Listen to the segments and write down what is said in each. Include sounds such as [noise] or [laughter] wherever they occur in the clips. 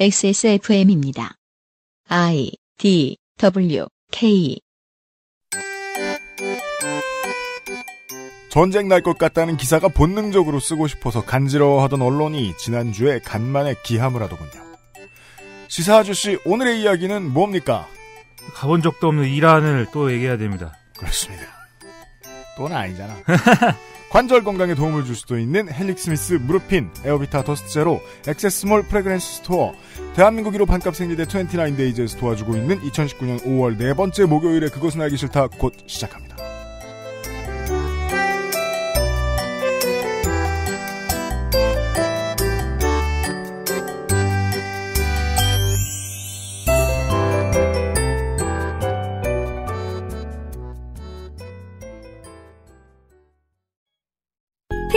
XSFM입니다. I D W K 전쟁 날 것 같다는 기사가 본능적으로 쓰고 싶어서 간지러워하던 언론이 지난주에 간만에 기함을 하더군요. 시사 아저씨 오늘의 이야기는 뭡니까? 가본 적도 없는 이란을 또 얘기해야 됩니다. 그렇습니다. 돈는 아니잖아. [laughs] 관절 건강에 도움을 줄 수도 있는 헬릭스미스 무릎핀, 에어비타 더스트 제로, 액세스몰 프레그랜스 스토어, 대한민국 1호 반값 생리대 29데이즈에서 도와주고 있는 2019년 5월 네 번째 목요일에 그것은 알기 싫다 곧 시작합니다.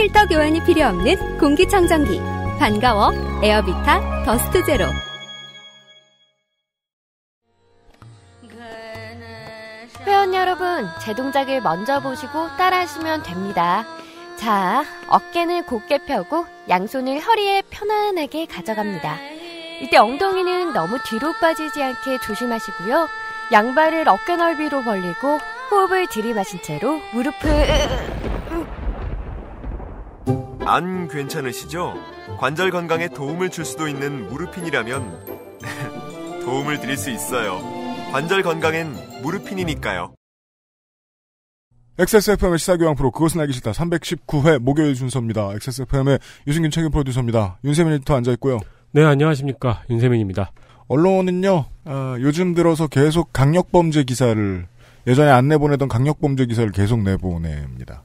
필터 교환이 필요 없는 공기청정기 반가워 에어비타 더스트 제로 회원 여러분 제 동작을 먼저 보시고 따라하시면 됩니다 자 어깨는 곧게 펴고 양손을 허리에 편안하게 가져갑니다 이때 엉덩이는 너무 뒤로 빠지지 않게 조심하시고요 양발을 어깨 넓이로 벌리고 호흡을 들이마신 채로 무릎을 안 괜찮으시죠? 관절 건강에 도움을 줄 수도 있는 무르핀이라면 [laughs] 도움을 드릴 수 있어요. 관절 건강엔 무르핀이니까요. XSFM의 시사교양 프로 그것은 알기 싫다 319회 목요일 순서입니다. XSFM의 유승균 책임 프로듀서입니다. 윤세민 에터 앉아있고요. 네, 안녕하십니까. 윤세민입니다. 언론은요, 어, 요즘 들어서 계속 강력범죄 기사를, 예전에 안 내보내던 강력범죄 기사를 계속 내보냅니다.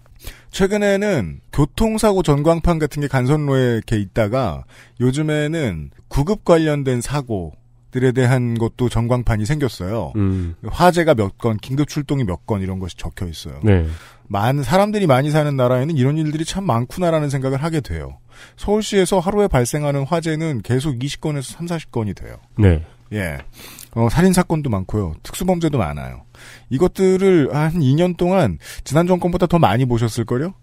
최근에는 교통사고 전광판 같은 게 간선로에 이렇게 있다가 요즘에는 구급 관련된 사고 들에 대한 것도 전광판이 생겼어요. 음. 화재가 몇 건, 긴급 출동이 몇 건 이런 것이 적혀 있어요. 네. 많은 사람들이 많이 사는 나라에는 이런 일들이 참 많구나라는 생각을 하게 돼요. 서울시에서 하루에 발생하는 화재는 계속 20건에서 3, 40건이 돼요. 네. 예. 어, 살인 사건도 많고요. 특수범죄도 많아요. 이것들을 한 2년 동안 지난 정권보다 더 많이 보셨을 걸요.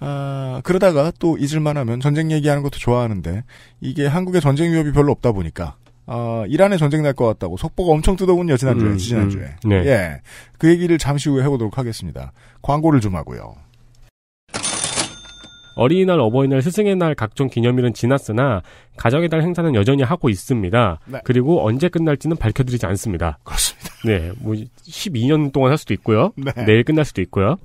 아, 그러다가 또 잊을만하면 전쟁 얘기하는 것도 좋아하는데 이게 한국의 전쟁 위협이 별로 없다 보니까 아, 이란에 전쟁 날 것 같다고 속보가 엄청 뜨더군요 지난주에 지난주에 음. 음. 네. 예, 그 얘기를 잠시 후에 해보도록 하겠습니다. 광고를 좀 하고요. 어린이날, 어버이날, 스승의 날 각종 기념일은 지났으나 가정의 달 행사는 여전히 하고 있습니다. 네. 그리고 언제 끝날지는 밝혀드리지 않습니다. 그렇습니다. 네, 뭐 12년 동안 할 수도 있고요. 네. 내일 끝날 수도 있고요.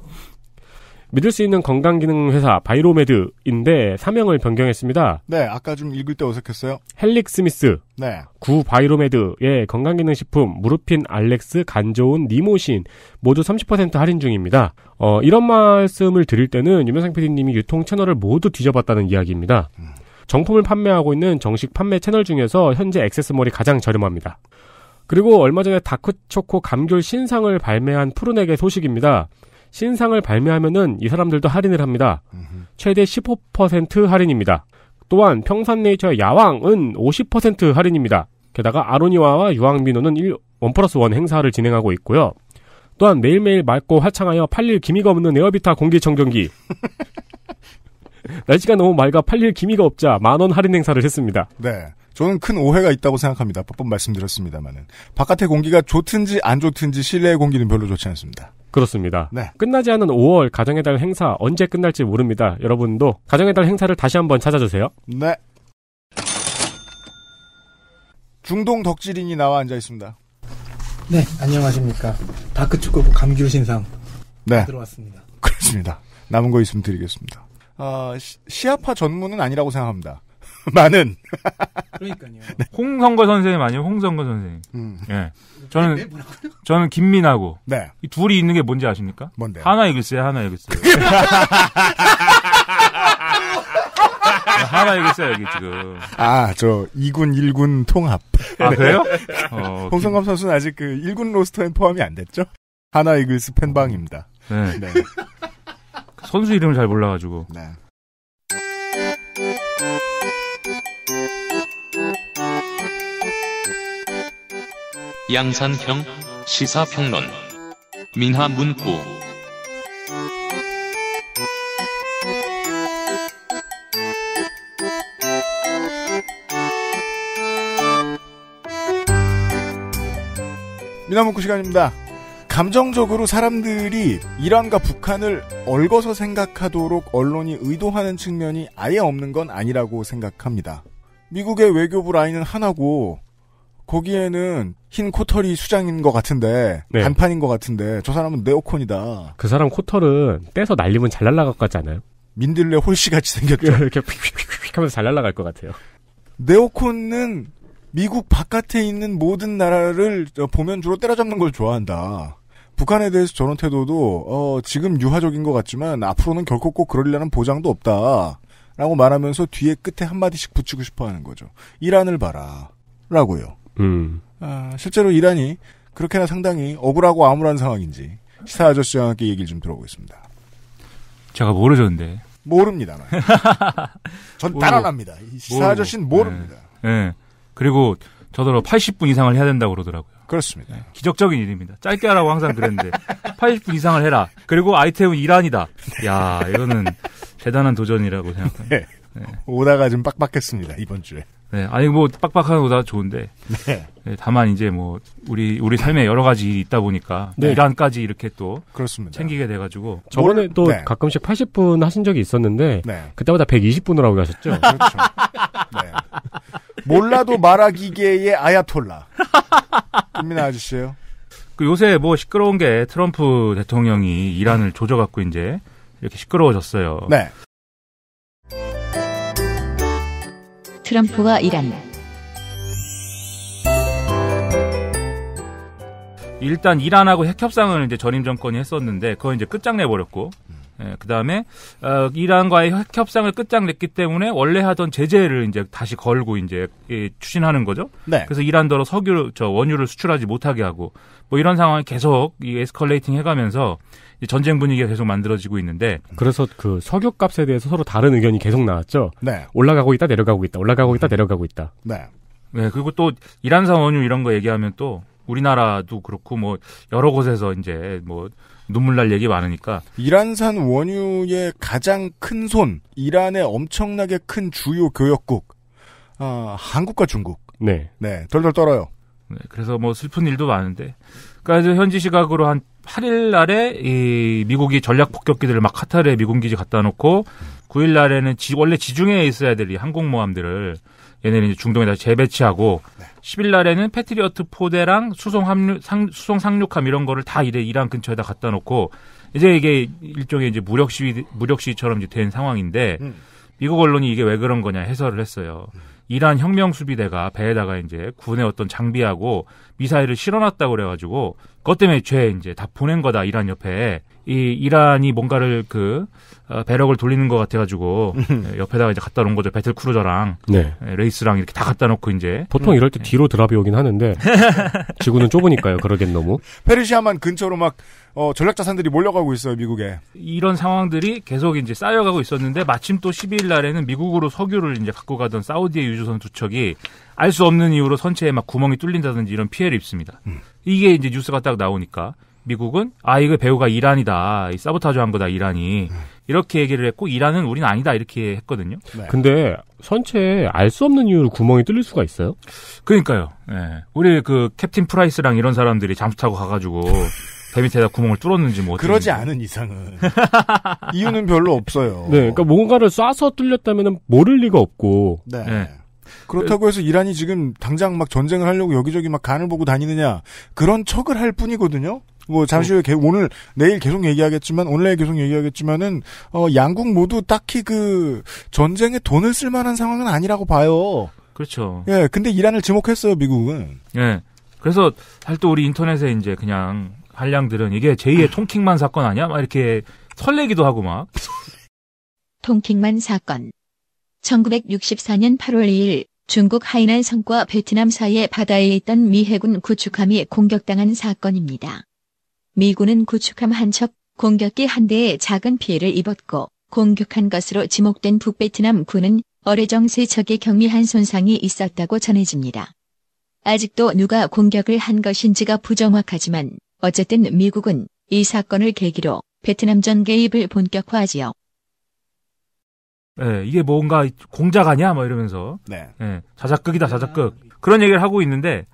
믿을 수 있는 건강기능회사 바이로메드인데 사명을 변경했습니다. 네, 아까 좀 읽을 때 어색했어요. 헬릭 스미스. 네. 구 바이로메드의 건강기능식품 무르핀 알렉스 간조온 니모신 모두 30% 할인 중입니다. 어, 이런 말씀을 드릴 때는 유명상 PD님이 유통 채널을 모두 뒤져봤다는 이야기입니다. 음. 정품을 판매하고 있는 정식 판매 채널 중에서 현재 액세스몰이 가장 저렴합니다. 그리고 얼마 전에 다크초코 감귤 신상을 발매한 푸른에게 소식입니다. 신상을 발매하면은 이 사람들도 할인을 합니다. 최대 15% 할인입니다. 또한 평산네이처의 야왕은 50% 할인입니다. 게다가 아로니와와 유황비노는 1, 1 플러스 1 행사를 진행하고 있고요. 또한 매일매일 맑고 화창하여 팔릴 기미가 없는 에어비타 공기청정기. [laughs] 날씨가 너무 맑아 팔릴 기미가 없자 만원 할인 행사를 했습니다. 네. 저는 큰 오해가 있다고 생각합니다. 몇번 말씀드렸습니다만은. 바깥의 공기가 좋든지 안 좋든지 실내의 공기는 별로 좋지 않습니다. 그렇습니다. 네. 끝나지 않은 5월 가정의 달 행사 언제 끝날지 모릅니다. 여러분도 가정의 달 행사를 다시 한번 찾아주세요. 네. 중동 덕질인이 나와 앉아 있습니다. 네, 안녕하십니까. 다크축구부 감귤 신상. 네. 들어왔습니다. 그렇습니다. 남은 거 있으면 드리겠습니다. 아, 시, 아파 전문은 아니라고 생각합니다. [laughs] 많은. 그러니까요. [laughs] 네. 홍성거 선생님 아니에요? 홍성거 선생님. 음. 예. 저는 저는 김민하고 네. 이 둘이 있는 게 뭔지 아십니까? 뭔데? 하나 의글쎄 하나 의글쎄 [laughs] 아, 하나 의글쎄 여기 지금. 아, 저 2군 1군 통합. 아, 네. 그래요? 어, 홍성검 선수는 아직 그 1군 로스터엔 포함이 안 됐죠? 하나 의글쎄 팬방입니다. 네. 네. 선수 이름을 잘 몰라가지고. 네. 양산형 시사평론 민화문구민화문구 시간입니다. 감정적으로 사람들이 이란과 북한을 얽어서 생각하도록 언론이 의도하는 측면이 아예 없는 건 아니라고 생각합니다. 미국의 외교부 라인은 하나고 거기에는 흰 코털이 수장인 것 같은데 네. 간판인 것 같은데 저 사람은 네오콘이다. 그 사람 코털은 떼서 날리면 잘 날라갈 것 같지 않아요? 민들레 홀씨같이 생겼죠. [laughs] 이렇게 휙휙휙 하면서 잘 날라갈 것 같아요. 네오콘은 미국 바깥에 있는 모든 나라를 어, 보면 주로 때려잡는 걸 좋아한다. 북한에 대해서 저런 태도도 어, 지금 유화적인 것 같지만 앞으로는 결코 꼭 그러리라는 보장도 없다. 라고 말하면서 뒤에 끝에 한마디씩 붙이고 싶어 하는 거죠. 이란을 봐라. 라고요. 음. 아, 실제로 이란이 그렇게나 상당히 억울하고 암울한 상황인지 시사 아저씨와 함께 얘기를 좀 들어보겠습니다. 제가 모르셨는데. 모릅니다. [laughs] 전 따라납니다. 시사 모르고. 아저씨는 모릅니다. 예. 네. 네. 그리고 저더러 80분 이상을 해야 된다고 그러더라고요. 그렇습니다. 네. 기적적인 일입니다. 짧게 하라고 항상 그랬는데 80분 [laughs] 이상을 해라. 그리고 아이템은 이란이다. 야 이거는 대단한 도전이라고 생각합니다. 네. 예. 오다가 좀 빡빡했습니다 이번 주에. 네, 아니 뭐 빡빡한 거다 좋은데. 네. 네, 다만 이제 뭐 우리 우리 삶에 여러 가지 일이 있다 보니까 네. 이란까지 이렇게 또 그렇습니다. 챙기게 돼 가지고 저번에 또 네. 가끔씩 80분 하신 적이 있었는데 네. 그때마다 120분으로 하고 가셨죠. 그렇죠. 네. 몰라도 말하기계의 아야톨라. 김민아 아저씨예요. 그 요새 뭐 시끄러운 게 트럼프 대통령이 이란을 조져갖고 이제 이렇게 시끄러워졌어요. 네. 트럼프와 이란 일단 이란하고 핵협상을 이제 전임 정권이 했었는데 그걸 이제 끝장내 버렸고 예, 그다음에 어, 이란과의 핵협상을 끝장냈기 때문에 원래 하던 제재를 이제 다시 걸고 이제 예, 추진하는 거죠. 네. 그래서 이란더러 석유 저 원유를 수출하지 못하게 하고 뭐 이런 상황이 계속 이 에스컬레이팅 해가면서 전쟁 분위기가 계속 만들어지고 있는데 그래서 그 석유 값에 대해서 서로 다른 의견이 계속 나왔죠. 네. 올라가고 있다 내려가고 있다 올라가고 있다 음. 내려가고 있다. 네. 네 그리고 또 이란산 원유 이런 거 얘기하면 또 우리나라도 그렇고 뭐 여러 곳에서 이제 뭐 눈물 날 얘기 많으니까 이란산 원유의 가장 큰 손 이란의 엄청나게 큰 주요 교역국 어, 한국과 중국 네. 네, 덜덜 떨어요. 네, 그래서 뭐 슬픈 일도 많은데. 그러니까 현지 시각으로 한 8일 날에 이 미국이 전략 폭격기들을 막 카타르에 미군 기지 갖다 놓고 9일 날에는 지, 원래 지중해에 있어야 될 이 항공모함들을 얘네는 이제 중동에 다 재배치하고 네. 10일 날에는 패트리어트 포대랑 수송 함류 상, 수송 상륙함 이런 거를 다 이래 이란 근처에다 갖다 놓고 이제 이게 일종의 이제 무력 시위 무력 시처럼 이제 된 상황인데 음. 미국 언론이 이게 왜 그런 거냐 해설을 했어요. 음. 이란 혁명 수비대가 배에다가 이제 군의 어떤 장비하고 미사일을 실어놨다 고 그래가지고 그것 때문에 죄 이제 다 보낸 거다 이란 옆에 이 이란이 뭔가를 그 어, 배럭을 돌리는 것 같아가지고 [laughs] 옆에다가 이제 갖다 놓은 거죠 배틀 크루저랑 네. 예, 레이스랑 이렇게 다 갖다 놓고 이제 보통 이럴 때 음. 뒤로 드랍이 오긴 하는데 [laughs] 지구는 좁으니까요 그러겠 너무 페르시아만 근처로 막 어, 전략 자산들이 몰려가고 있어요, 미국에. 이런 상황들이 계속 이제 쌓여가고 있었는데 마침 또 12일 날에는 미국으로 석유를 이제 갖고 가던 사우디의 유조선 두 척이 알 수 없는 이유로 선체에 막 구멍이 뚫린다든지 이런 피해를 입습니다. 음. 이게 이제 뉴스가 딱 나오니까 미국은 아 이거 배우가 이란이다 이 사보타주한 거다 이란이 음. 이렇게 얘기를 했고 이란은 우리는 아니다 이렇게 했거든요. 네. 근데 선체에 알 수 없는 이유로 구멍이 뚫릴 수가 있어요? 그러니까요. 네. 우리 그 캡틴 프라이스랑 이런 사람들이 잠수 타고 가가지고 [laughs] 배 밑에다 구멍을 뚫었는지 뭐 그러지 않은 이상은 [laughs] 이유는 별로 없어요. 네, 그러니까 뭔가를 쏴서 뚫렸다면 모를 리가 없고. 네. 네. 그렇다고 해서 이란이 지금 당장 막 전쟁을 하려고 여기저기 막 간을 보고 다니느냐 그런 척을 할 뿐이거든요. 뭐 잠시 후에 오늘 내일 계속 얘기하겠지만 오늘 계속 얘기하겠지만은 어 양국 모두 딱히 그 전쟁에 돈을 쓸 만한 상황은 아니라고 봐요. 그렇죠. 예, 근데 이란을 지목했어요 미국은. 예. 그래서 사실 또 우리 인터넷에 이제 그냥 한량들은 이게 제2의 아. 통킹만 사건 아니야? 막 이렇게 설레기도 하고 막. 통킹만 사건. 1964년 8월 2일 중국 하이난 성과 베트남 사이의 바다에 있던 미 해군 구축함이 공격당한 사건입니다. 미군은 구축함 한 척, 공격기 한 대에 작은 피해를 입었고 공격한 것으로 지목된 북베트남 군은 어뢰정 세 척의 경미한 손상이 있었다고 전해집니다. 아직도 누가 공격을 한 것인지가 부정확하지만 어쨌든 미국은 이 사건을 계기로 베트남 전 개입을 본격화하지요. 네, 이게 뭔가 공작 아니야? 뭐 이러면서. 네. 네 자작극이다, 자작극. 그런 얘기를 하고 있는데,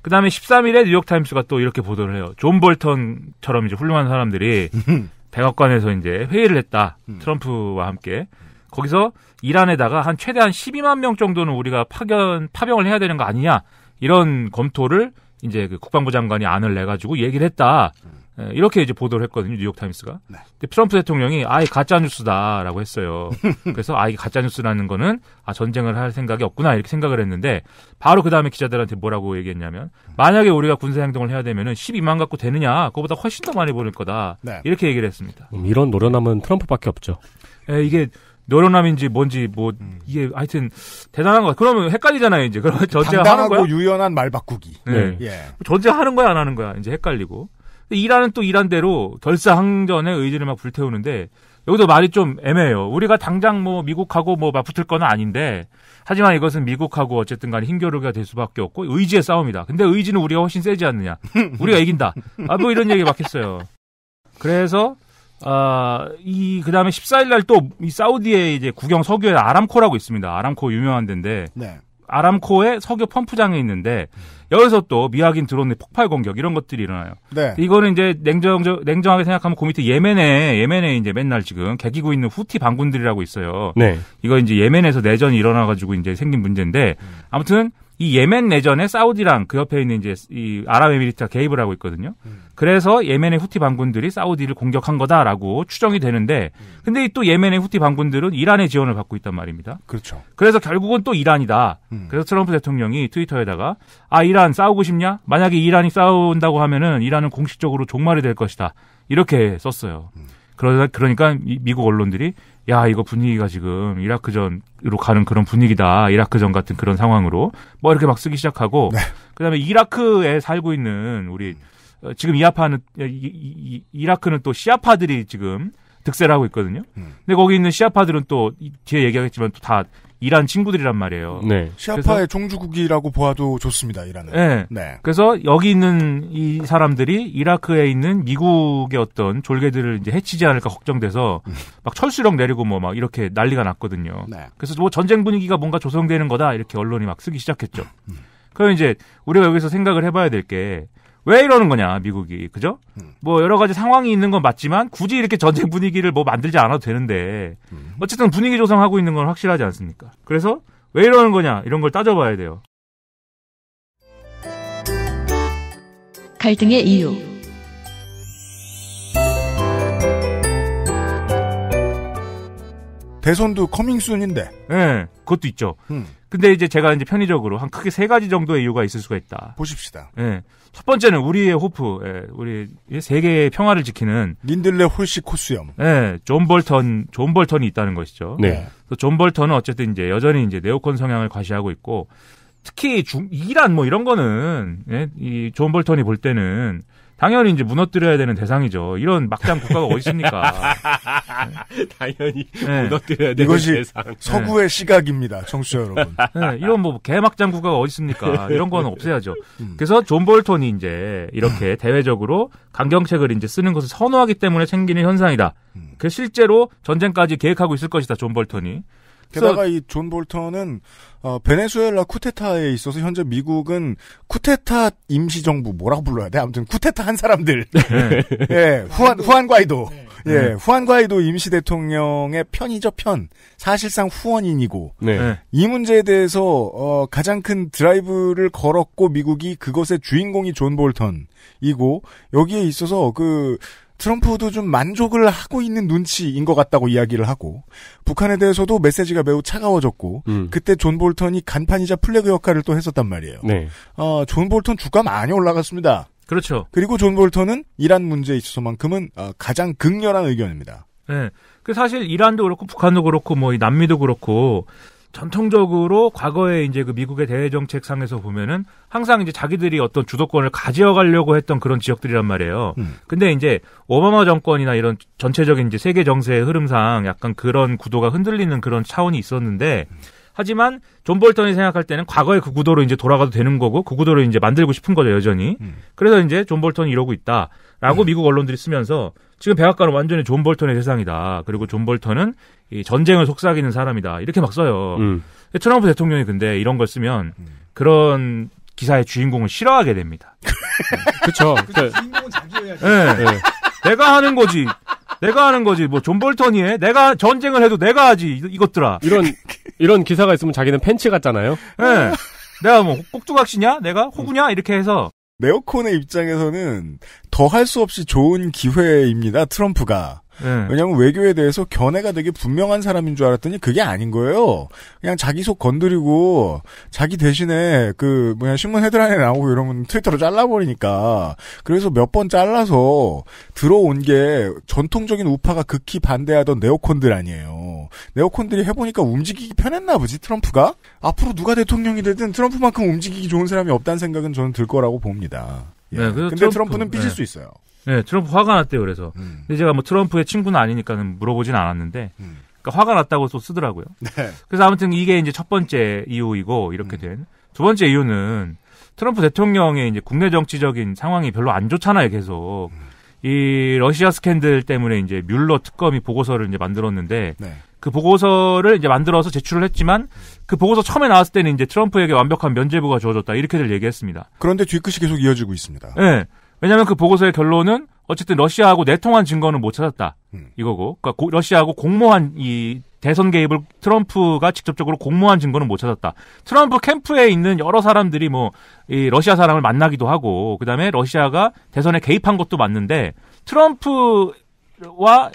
그 다음에 13일에 뉴욕타임스가 또 이렇게 보도를 해요. 존 볼턴처럼 이제 훌륭한 사람들이 [laughs] 백악관에서 이제 회의를 했다. 음. 트럼프와 함께. 거기서 이란에다가 한 최대한 12만 명 정도는 우리가 파견, 파병을 해야 되는 거 아니냐. 이런 검토를 이제 그 국방부 장관이 안을 내 가지고 얘기를 했다. 음. 이렇게 이제 보도를 했거든요. 뉴욕 타임스가. 네. 근데 트럼프 대통령이 아예 가짜 뉴스다라고 했어요. [laughs] 그래서 아이 가짜 뉴스라는 거는 아 전쟁을 할 생각이 없구나 이렇게 생각을 했는데 바로 그다음에 기자들한테 뭐라고 얘기했냐면 만약에 우리가 군사 행동을 해야 되면은 12만 갖고 되느냐? 그거보다 훨씬 더 많이 보낼 거다. 네. 이렇게 얘기를 했습니다. 음, 이런 노련함은 트럼프밖에 없죠. 에, 예, 이게 뇌로남인지 뭔지 뭐 음. 이게 하여튼 대단한 거. 그러면 헷갈리잖아요 이제. 그러면 [laughs] 전제하는 거야. 유연한 말 바꾸기. 네. 예. 네. 전제하는 거야 안 하는 거야 이제 헷갈리고. 이란은 또 이란 대로 결사항전의 의지를 막 불태우는데 여기도 말이 좀 애매해요. 우리가 당장 뭐 미국하고 뭐막 붙을 건 아닌데 하지만 이것은 미국하고 어쨌든 간에 힘겨루기가 될 수밖에 없고 의지의 싸움이다. 근데 의지는 우리가 훨씬 세지 않느냐. 우리가 이긴다. 아뭐 이런 얘기 막 했어요. 그래서 아, 이, 그 다음에 14일날 또 이 사우디에 이제 국영 석유의 아람코라고 있습니다. 아람코 유명한 데인데. 네. 아람코의 석유 펌프장에 있는데 여기서 또 미확인 드론 의 폭발 공격 이런 것들이 일어나요. 네. 이거는 이제 냉정 냉정하게 생각하면 그 밑에 예멘에 예멘에 이제 맨날 지금 개기고 있는 후티 반군들이라고 있어요. 네. 이거 이제 예멘에서 내전이 일어나 가지고 이제 생긴 문제인데 아무튼 이 예멘 내전에 사우디랑 그 옆에 있는 이제 이 아랍에미리트가 개입을 하고 있거든요. 음. 그래서 예멘의 후티 반군들이 사우디를 공격한 거다라고 추정이 되는데, 음. 근데 또 예멘의 후티 반군들은 이란의 지원을 받고 있단 말입니다. 그렇죠. 그래서 결국은 또 이란이다. 음. 그래서 트럼프 대통령이 트위터에다가 아 이란 싸우고 싶냐? 만약에 이란이 싸운다고 하면은 이란은 공식적으로 종말이 될 것이다. 이렇게 썼어요. 음. 그러다 그러니까 미국 언론들이 야 이거 분위기가 지금 이라크전으로 가는 그런 분위기다 이라크전 같은 그런 상황으로 뭐 이렇게 막 쓰기 시작하고 네. 그다음에 이라크에 살고 있는 우리 어, 지금 이아파는 이, 이, 이라크는 또 시아파들이 지금 득세를 하고 있거든요. 음. 근데 거기 있는 시아파들은 또 뒤에 얘기하겠지만 또다 이란 친구들이란 말이에요. 네. 시아파의 종주국이라고 보아도 좋습니다. 이라는. 네. 네. 그래서 여기 있는 이 사람들이 이라크에 있는 미국의 어떤 졸개들을 이제 해치지 않을까 걱정돼서 음. 막 철수령 내리고 뭐 막 이렇게 난리가 났거든요. 네. 그래서 뭐 전쟁 분위기가 뭔가 조성되는 거다 이렇게 언론이 막 쓰기 시작했죠. 음. 그럼 이제 우리가 여기서 생각을 해봐야 될게 왜 이러는 거냐 미국이 그죠? 음. 뭐 여러 가지 상황이 있는 건 맞지만 굳이 이렇게 전쟁 분위기를 뭐 만들지 않아도 되는데 음. 어쨌든 분위기 조성하고 있는 건 확실하지 않습니까? 그래서 왜 이러는 거냐 이런 걸 따져봐야 돼요. 갈등의 이유. 대선도 커밍순인데. 예, 네, 그것도 있죠. 음. 근데 이제 제가 이제 편의적으로 한 크게 세 가지 정도의 이유가 있을 수가 있다. 보십시다. 예. 네. 첫 번째는 우리의 호프, 예, 우리 세계의 평화를 지키는 린들레 홀시 코스염. 예, 존 벌턴, 존 벌턴이 있다는 것이죠. 네. 존 벌턴은 어쨌든 이제 여전히 이제 네오콘 성향을 과시하고 있고 특히 중, 이란 뭐 이런 거는 예, 이존 벌턴이 볼 때는 당연히 이제 무너뜨려야 되는 대상이죠. 이런 막장 국가가 어디 있습니까? [laughs] 당연히 네. 무너뜨려야 되는 이것이 대상. 서구의 네. 시각입니다, 청취자 여러분. [laughs] 네, 이런 뭐 개막장 국가가 어디 있습니까? 이런 거는 없애야죠. 음. 음. 그래서 존 볼턴이 이제 이렇게 음. 대외적으로 강경책을 이제 쓰는 것을 선호하기 때문에 생기는 현상이다. 음. 그 실제로 전쟁까지 계획하고 있을 것이다, 존 볼턴이. 게다가 이 존 볼턴은 어, 베네수엘라 쿠데타에 있어서 현재 미국은 쿠데타 임시정부 뭐라고 불러야 돼? 아무튼 쿠데타 한 사람들. 네. [laughs] 예, 후안 네. 후안 과이도. 네. 예, 후안 과이도 임시 대통령의 편이죠 편. 사실상 후원인이고 네. 이 문제에 대해서 어, 가장 큰 드라이브를 걸었고 미국이 그것의 주인공이 존 볼턴이고 여기에 있어서 그 트럼프도 좀 만족을 하고 있는 눈치인 것 같다고 이야기를 하고 북한에 대해서도 메시지가 매우 차가워졌고 음. 그때 존 볼턴이 간판이자 플래그 역할을 또 했었단 말이에요. 네. 어, 존 볼턴 주가 많이 올라갔습니다. 그렇죠. 그리고 존 볼턴은 이란 문제에 있어서만큼은 어, 가장 극렬한 의견입니다. 네. 그 사실 이란도 그렇고 북한도 그렇고 뭐 남미도 그렇고 전통적으로 과거에 이제 그 미국의 대외 정책상에서 보면은 항상 이제 자기들이 어떤 주도권을 가져가려고 했던 그런 지역들이란 말이에요. 음. 근데 이제 오바마 정권이나 이런 전체적인 이제 세계 정세의 흐름상 약간 그런 구도가 흔들리는 그런 차원이 있었는데 음. 하지만 존 볼턴이 생각할 때는 과거의 그 구도로 이제 돌아가도 되는 거고 그 구도를 이제 만들고 싶은 거죠 여전히. 음. 그래서 이제 존 볼턴이 이러고 있다라고 음. 미국 언론들이 쓰면서 지금 백악관은 완전히 존 볼턴의 세상이다. 그리고 존 볼턴은 이 전쟁을 속삭이는 사람이다. 이렇게 막 써요. 음. 트럼프 대통령이 근데 이런 걸 쓰면 음. 그런 기사의 주인공을 싫어하게 됩니다. [laughs] 그렇죠. 주인공은 자기여야지. 네. 네. 내가 하는 거지. 내가 하는 거지. 뭐 존 볼턴이 에 내가 전쟁을 해도 내가 하지. 이, 것들아 이런 이런 기사가 있으면 자기는 팬츠 같잖아요. 네. 내가 뭐 꼭두각시냐? 내가 호구냐? 이렇게 해서 네오콘의 입장에서는 더 할 수 없이 좋은 기회입니다. 트럼프가. 네. 예. 왜냐하면 외교에 대해서 견해가 되게 분명한 사람인 줄 알았더니 그게 아닌 거예요. 그냥 자기 속 건드리고 자기 대신에 그 뭐냐 신문 헤드라인에 나오고 이러면 트위터로 잘라버리니까 그래서 몇 번 잘라서 들어온 게 전통적인 우파가 극히 반대하던 네오콘들 아니에요. 네오콘들이 해보니까 움직이기 편했나 보지 트럼프가 앞으로 누가 대통령이 되든 트럼프만큼 움직이기 좋은 사람이 없다는 생각은 저는 들 거라고 봅니다. 예. 네, 근데 트럼프, 는 삐질 네. 수 있어요. 네, 트럼프 화가 났대요. 그래서 음. 근데 제가 뭐 트럼프의 친구는 아니니까는 물어보진 않았는데 음. 그러니까 화가 났다고 또 쓰더라고요. 네. 그래서 아무튼 이게 이제 첫 번째 이유이고 이렇게 음. 된두 번째 이유는 트럼프 대통령의 이제 국내 정치적인 상황이 별로 안 좋잖아요. 계속 음. 이 러시아 스캔들 때문에 이제 뮬러 특검이 보고서를 이제 만들었는데 네. 그 보고서를 이제 만들어서 제출을 했지만 그 보고서 처음에 나왔을 때는 이제 트럼프에게 완벽한 면죄부가 주어졌다 이렇게들 얘기했습니다. 그런데 뒤끝이 계속 이어지고 있습니다. 네. 왜냐하면 그 보고서의 결론은 어쨌든 러시아하고 내통한 증거는 못 찾았다 음. 이거고 그러니까 고, 러시아하고 공모한 이 대선 개입을 트럼프가 직접적으로 공모한 증거는 못 찾았다. 트럼프 캠프에 있는 여러 사람들이 뭐 이 러시아 사람을 만나기도 하고 그다음에 러시아가 대선에 개입한 것도 맞는데 트럼프와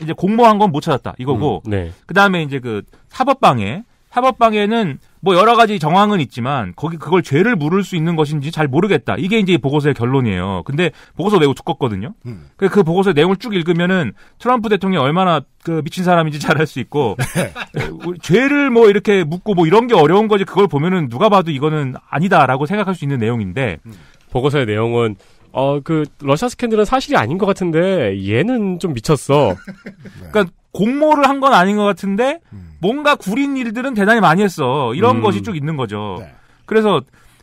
이제 공모한 건 못 찾았다 이거고 음, 네. 그다음에 이제 그 사법방해 사법방해는 뭐 여러 가지 정황은 있지만 거기 그걸 죄를 물을 수 있는 것인지 잘 모르겠다. 이게 이제 보고서의 결론이에요. 근데 보고서 매우 두껍거든요. 음. 그, 그 보고서 의 내용을 쭉 읽으면은 트럼프 대통령이 얼마나 그 미친 사람인지 잘 알 수 있고 [laughs] 네. 어, 죄를 뭐 이렇게 묻고 뭐 이런 게 어려운 거지 그걸 보면은 누가 봐도 이거는 아니다라고 생각할 수 있는 내용인데 음. 보고서의 내용은 어 그 러시아 스캔들은 사실이 아닌 것 같은데 얘는 좀 미쳤어. [laughs] 네. 그러니까 공모를 한 건 아닌 것 같은데 음. 뭔가 구린 일들은 대단히 많이 했어. 이런 음. 것이 쭉 있는 거죠. 네. 그래서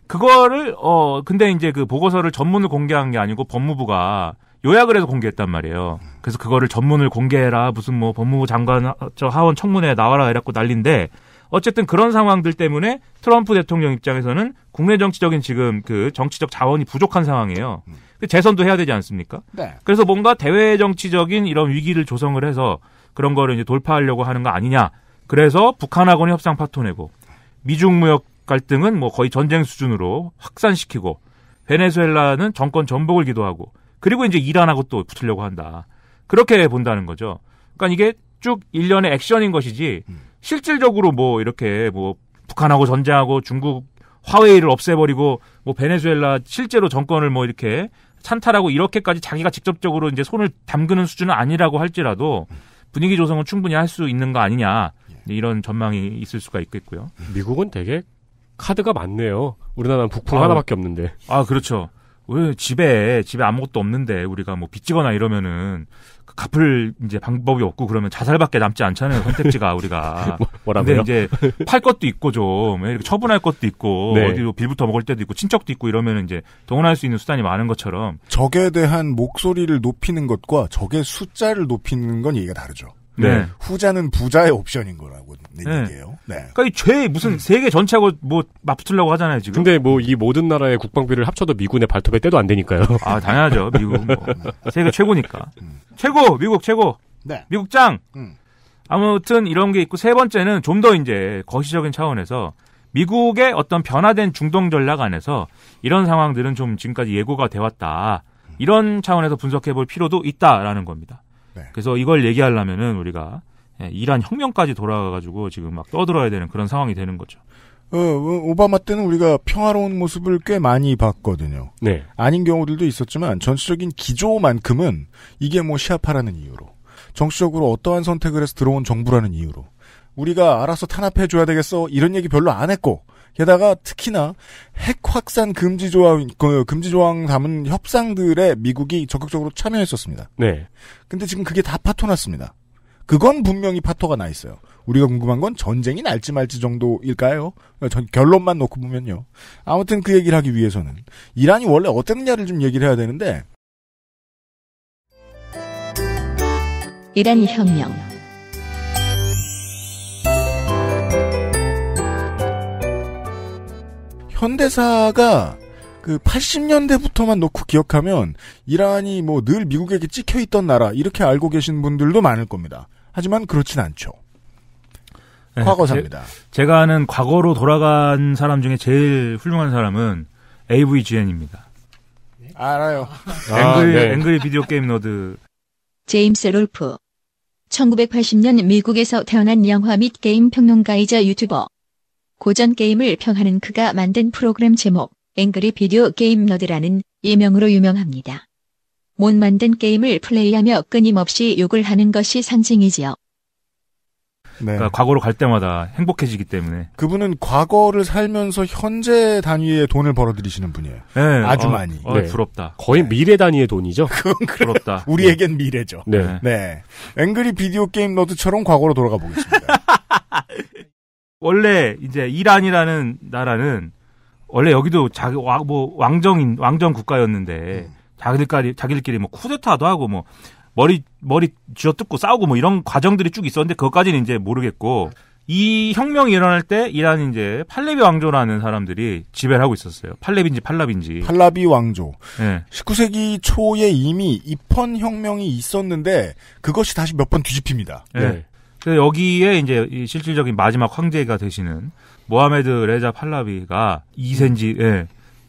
그거를 어 근데 이제 그 보고서를 전문을 공개한 게 아니고 법무부가 요약을 해서 공개했단 말이에요. 그래서 그거를 전문을 공개해라 무슨 뭐 법무부 장관 저 하원 청문회 나와라 이랬고 난린데 어쨌든 그런 상황들 때문에 트럼프 대통령 입장에서는 국내 정치적인 지금 그 정치적 자원이 부족한 상황이에요. 음. 재선도 해야 되지 않습니까? 네. 그래서 뭔가 대외 정치적인 이런 위기를 조성을 해서 그런 거를 이제 돌파하려고 하는 거 아니냐. 그래서 북한하고는 협상 파토내고 미중 무역 갈등은 뭐 거의 전쟁 수준으로 확산시키고 베네수엘라는 정권 전복을 기도하고 그리고 이제 이란하고 또 붙으려고 한다. 그렇게 본다는 거죠. 그러니까 이게 쭉 일련의 액션인 것이지 음. 실질적으로 뭐 이렇게 뭐 북한하고 전쟁하고 중국 화웨이를 없애버리고 뭐 베네수엘라 실제로 정권을 뭐 이렇게 찬탈하고 이렇게까지 자기가 직접적으로 이제 손을 담그는 수준은 아니라고 할지라도 분위기 조성은 충분히 할 수 있는 거 아니냐 이런 전망이 있을 수가 있겠고요. 미국은 되게 카드가 많네요. 우리나라는 북풍 아, 하나밖에 없는데. 아 그렇죠. 왜 집에 집에 아무것도 없는데 우리가 뭐 빚지거나 이러면은 그 갚을 이제 방법이 없고 그러면 자살밖에 남지 않잖아요 선택지가 [laughs] 우리가 뭐, 뭐라고요? 근데 이제 팔 것도 있고 좀 이렇게 처분할 것도 있고 네. 어디로 뭐 빌부터 먹을 때도 있고 친척도 있고 이러면 은 이제 동원할 수 있는 수단이 많은 것처럼 적에 대한 목소리를 높이는 것과 적의 숫자를 높이는 건 얘기가 다르죠. 네. 네. 후자는 부자의 옵션인 거라고 네. 얘기예요. 네. 그러니까 이 죄 무슨 음. 세계 전체하고 뭐 맞붙으려고 하잖아요 지금. 근데 뭐 이 모든 나라의 국방비를 합쳐도 미군의 발톱에 떼도안 되니까요. [laughs] 아 당연하죠 미국 뭐. 세계 최고니까 음. 최고 미국 최고. 네. 미국 장 음. 아무튼 이런 게 있고 세 번째는 좀 더 이제 거시적인 차원에서 미국의 어떤 변화된 중동 전략 안에서 이런 상황들은 좀 지금까지 예고가 되었다. 이런 차원에서 분석해 볼 필요도 있다라는 겁니다. 네. 그래서 이걸 얘기하려면은 우리가 예, 이란 혁명까지 돌아가가지고 지금 막 떠들어야 되는 그런 상황이 되는 거죠. 어, 오바마 때는 우리가 평화로운 모습을 꽤 많이 봤거든요. 네. 아닌 경우들도 있었지만 전체적인 기조만큼은 이게 뭐 시아파라는 이유로 정치적으로 어떠한 선택을 해서 들어온 정부라는 이유로 우리가 알아서 탄압해줘야 되겠어 이런 얘기 별로 안 했고 게다가 특히나 핵 확산 금지 조항 그 금지 조항 담은 협상들에 미국이 적극적으로 참여했었습니다. 네. 근데 지금 그게 다 파토났습니다. 그건 분명히 파토가 나 있어요. 우리가 궁금한 건 전쟁이 날지 말지 정도일까요? 전 결론만 놓고 보면요. 아무튼 그 얘기를 하기 위해서는 이란이 원래 어땠느냐를 좀 얘기를 해야 되는데 이란 혁명 현대사가 그 80년대부터만 놓고 기억하면 이란이 뭐 늘 미국에게 찍혀 있던 나라 이렇게 알고 계신 분들도 많을 겁니다. 하지만 그렇진 않죠. 네, 과거사입니다. 제, 가 아는 과거로 돌아간 사람 중에 제일 훌륭한 사람은 AVGN입니다. 알아요. 아, 앵글, 아, 네. 앵글 비디오 게임 노드. 제임스 롤프. 1980년 미국에서 태어난 영화 및 게임 평론가이자 유튜버. 고전 게임을 평하는 그가 만든 프로그램 제목 앵그리 비디오 게임 너드라는 예명으로 유명합니다. 못 만든 게임을 플레이하며 끊임없이 욕을 하는 것이 상징이지요. 네. 그러니까 과거로 갈 때마다 행복해지기 때문에. 그분은 과거를 살면서 현재 단위의 돈을 벌어들이시는 분이에요. 네, 아주 어, 많이. 어, 네. 부럽다. 거의 네. 미래 단위의 돈이죠. [laughs] 그건 그래. 부럽다. 우리에겐 미래죠. 네. 네. 앵그리 비디오 게임 너드처럼 과거로 돌아가 보겠습니다. [laughs] 원래 이제 이란이라는 나라는 원래 여기도 자기 왕, 뭐 왕정인 왕정 국가였는데 음. 네. 자기들끼리 자기들끼리 뭐 쿠데타도 하고 뭐 머리 머리 쥐어뜯고 싸우고 뭐 이런 과정들이 쭉 있었는데 그것까지는 이제 모르겠고 이 혁명이 일어날 때 이란 이제 팔레비 왕조라는 사람들이 지배를 하고 있었어요. 팔레비인지 팔라비인지. 팔라비 왕조. 네. 19세기 초에 이미 입헌 혁명이 있었는데 그것이 다시 몇 번 뒤집힙니다. 네. 네. 여기에 이제 실질적인 마지막 황제가 되시는 모하메드 레자 팔라비가 2세인지 음.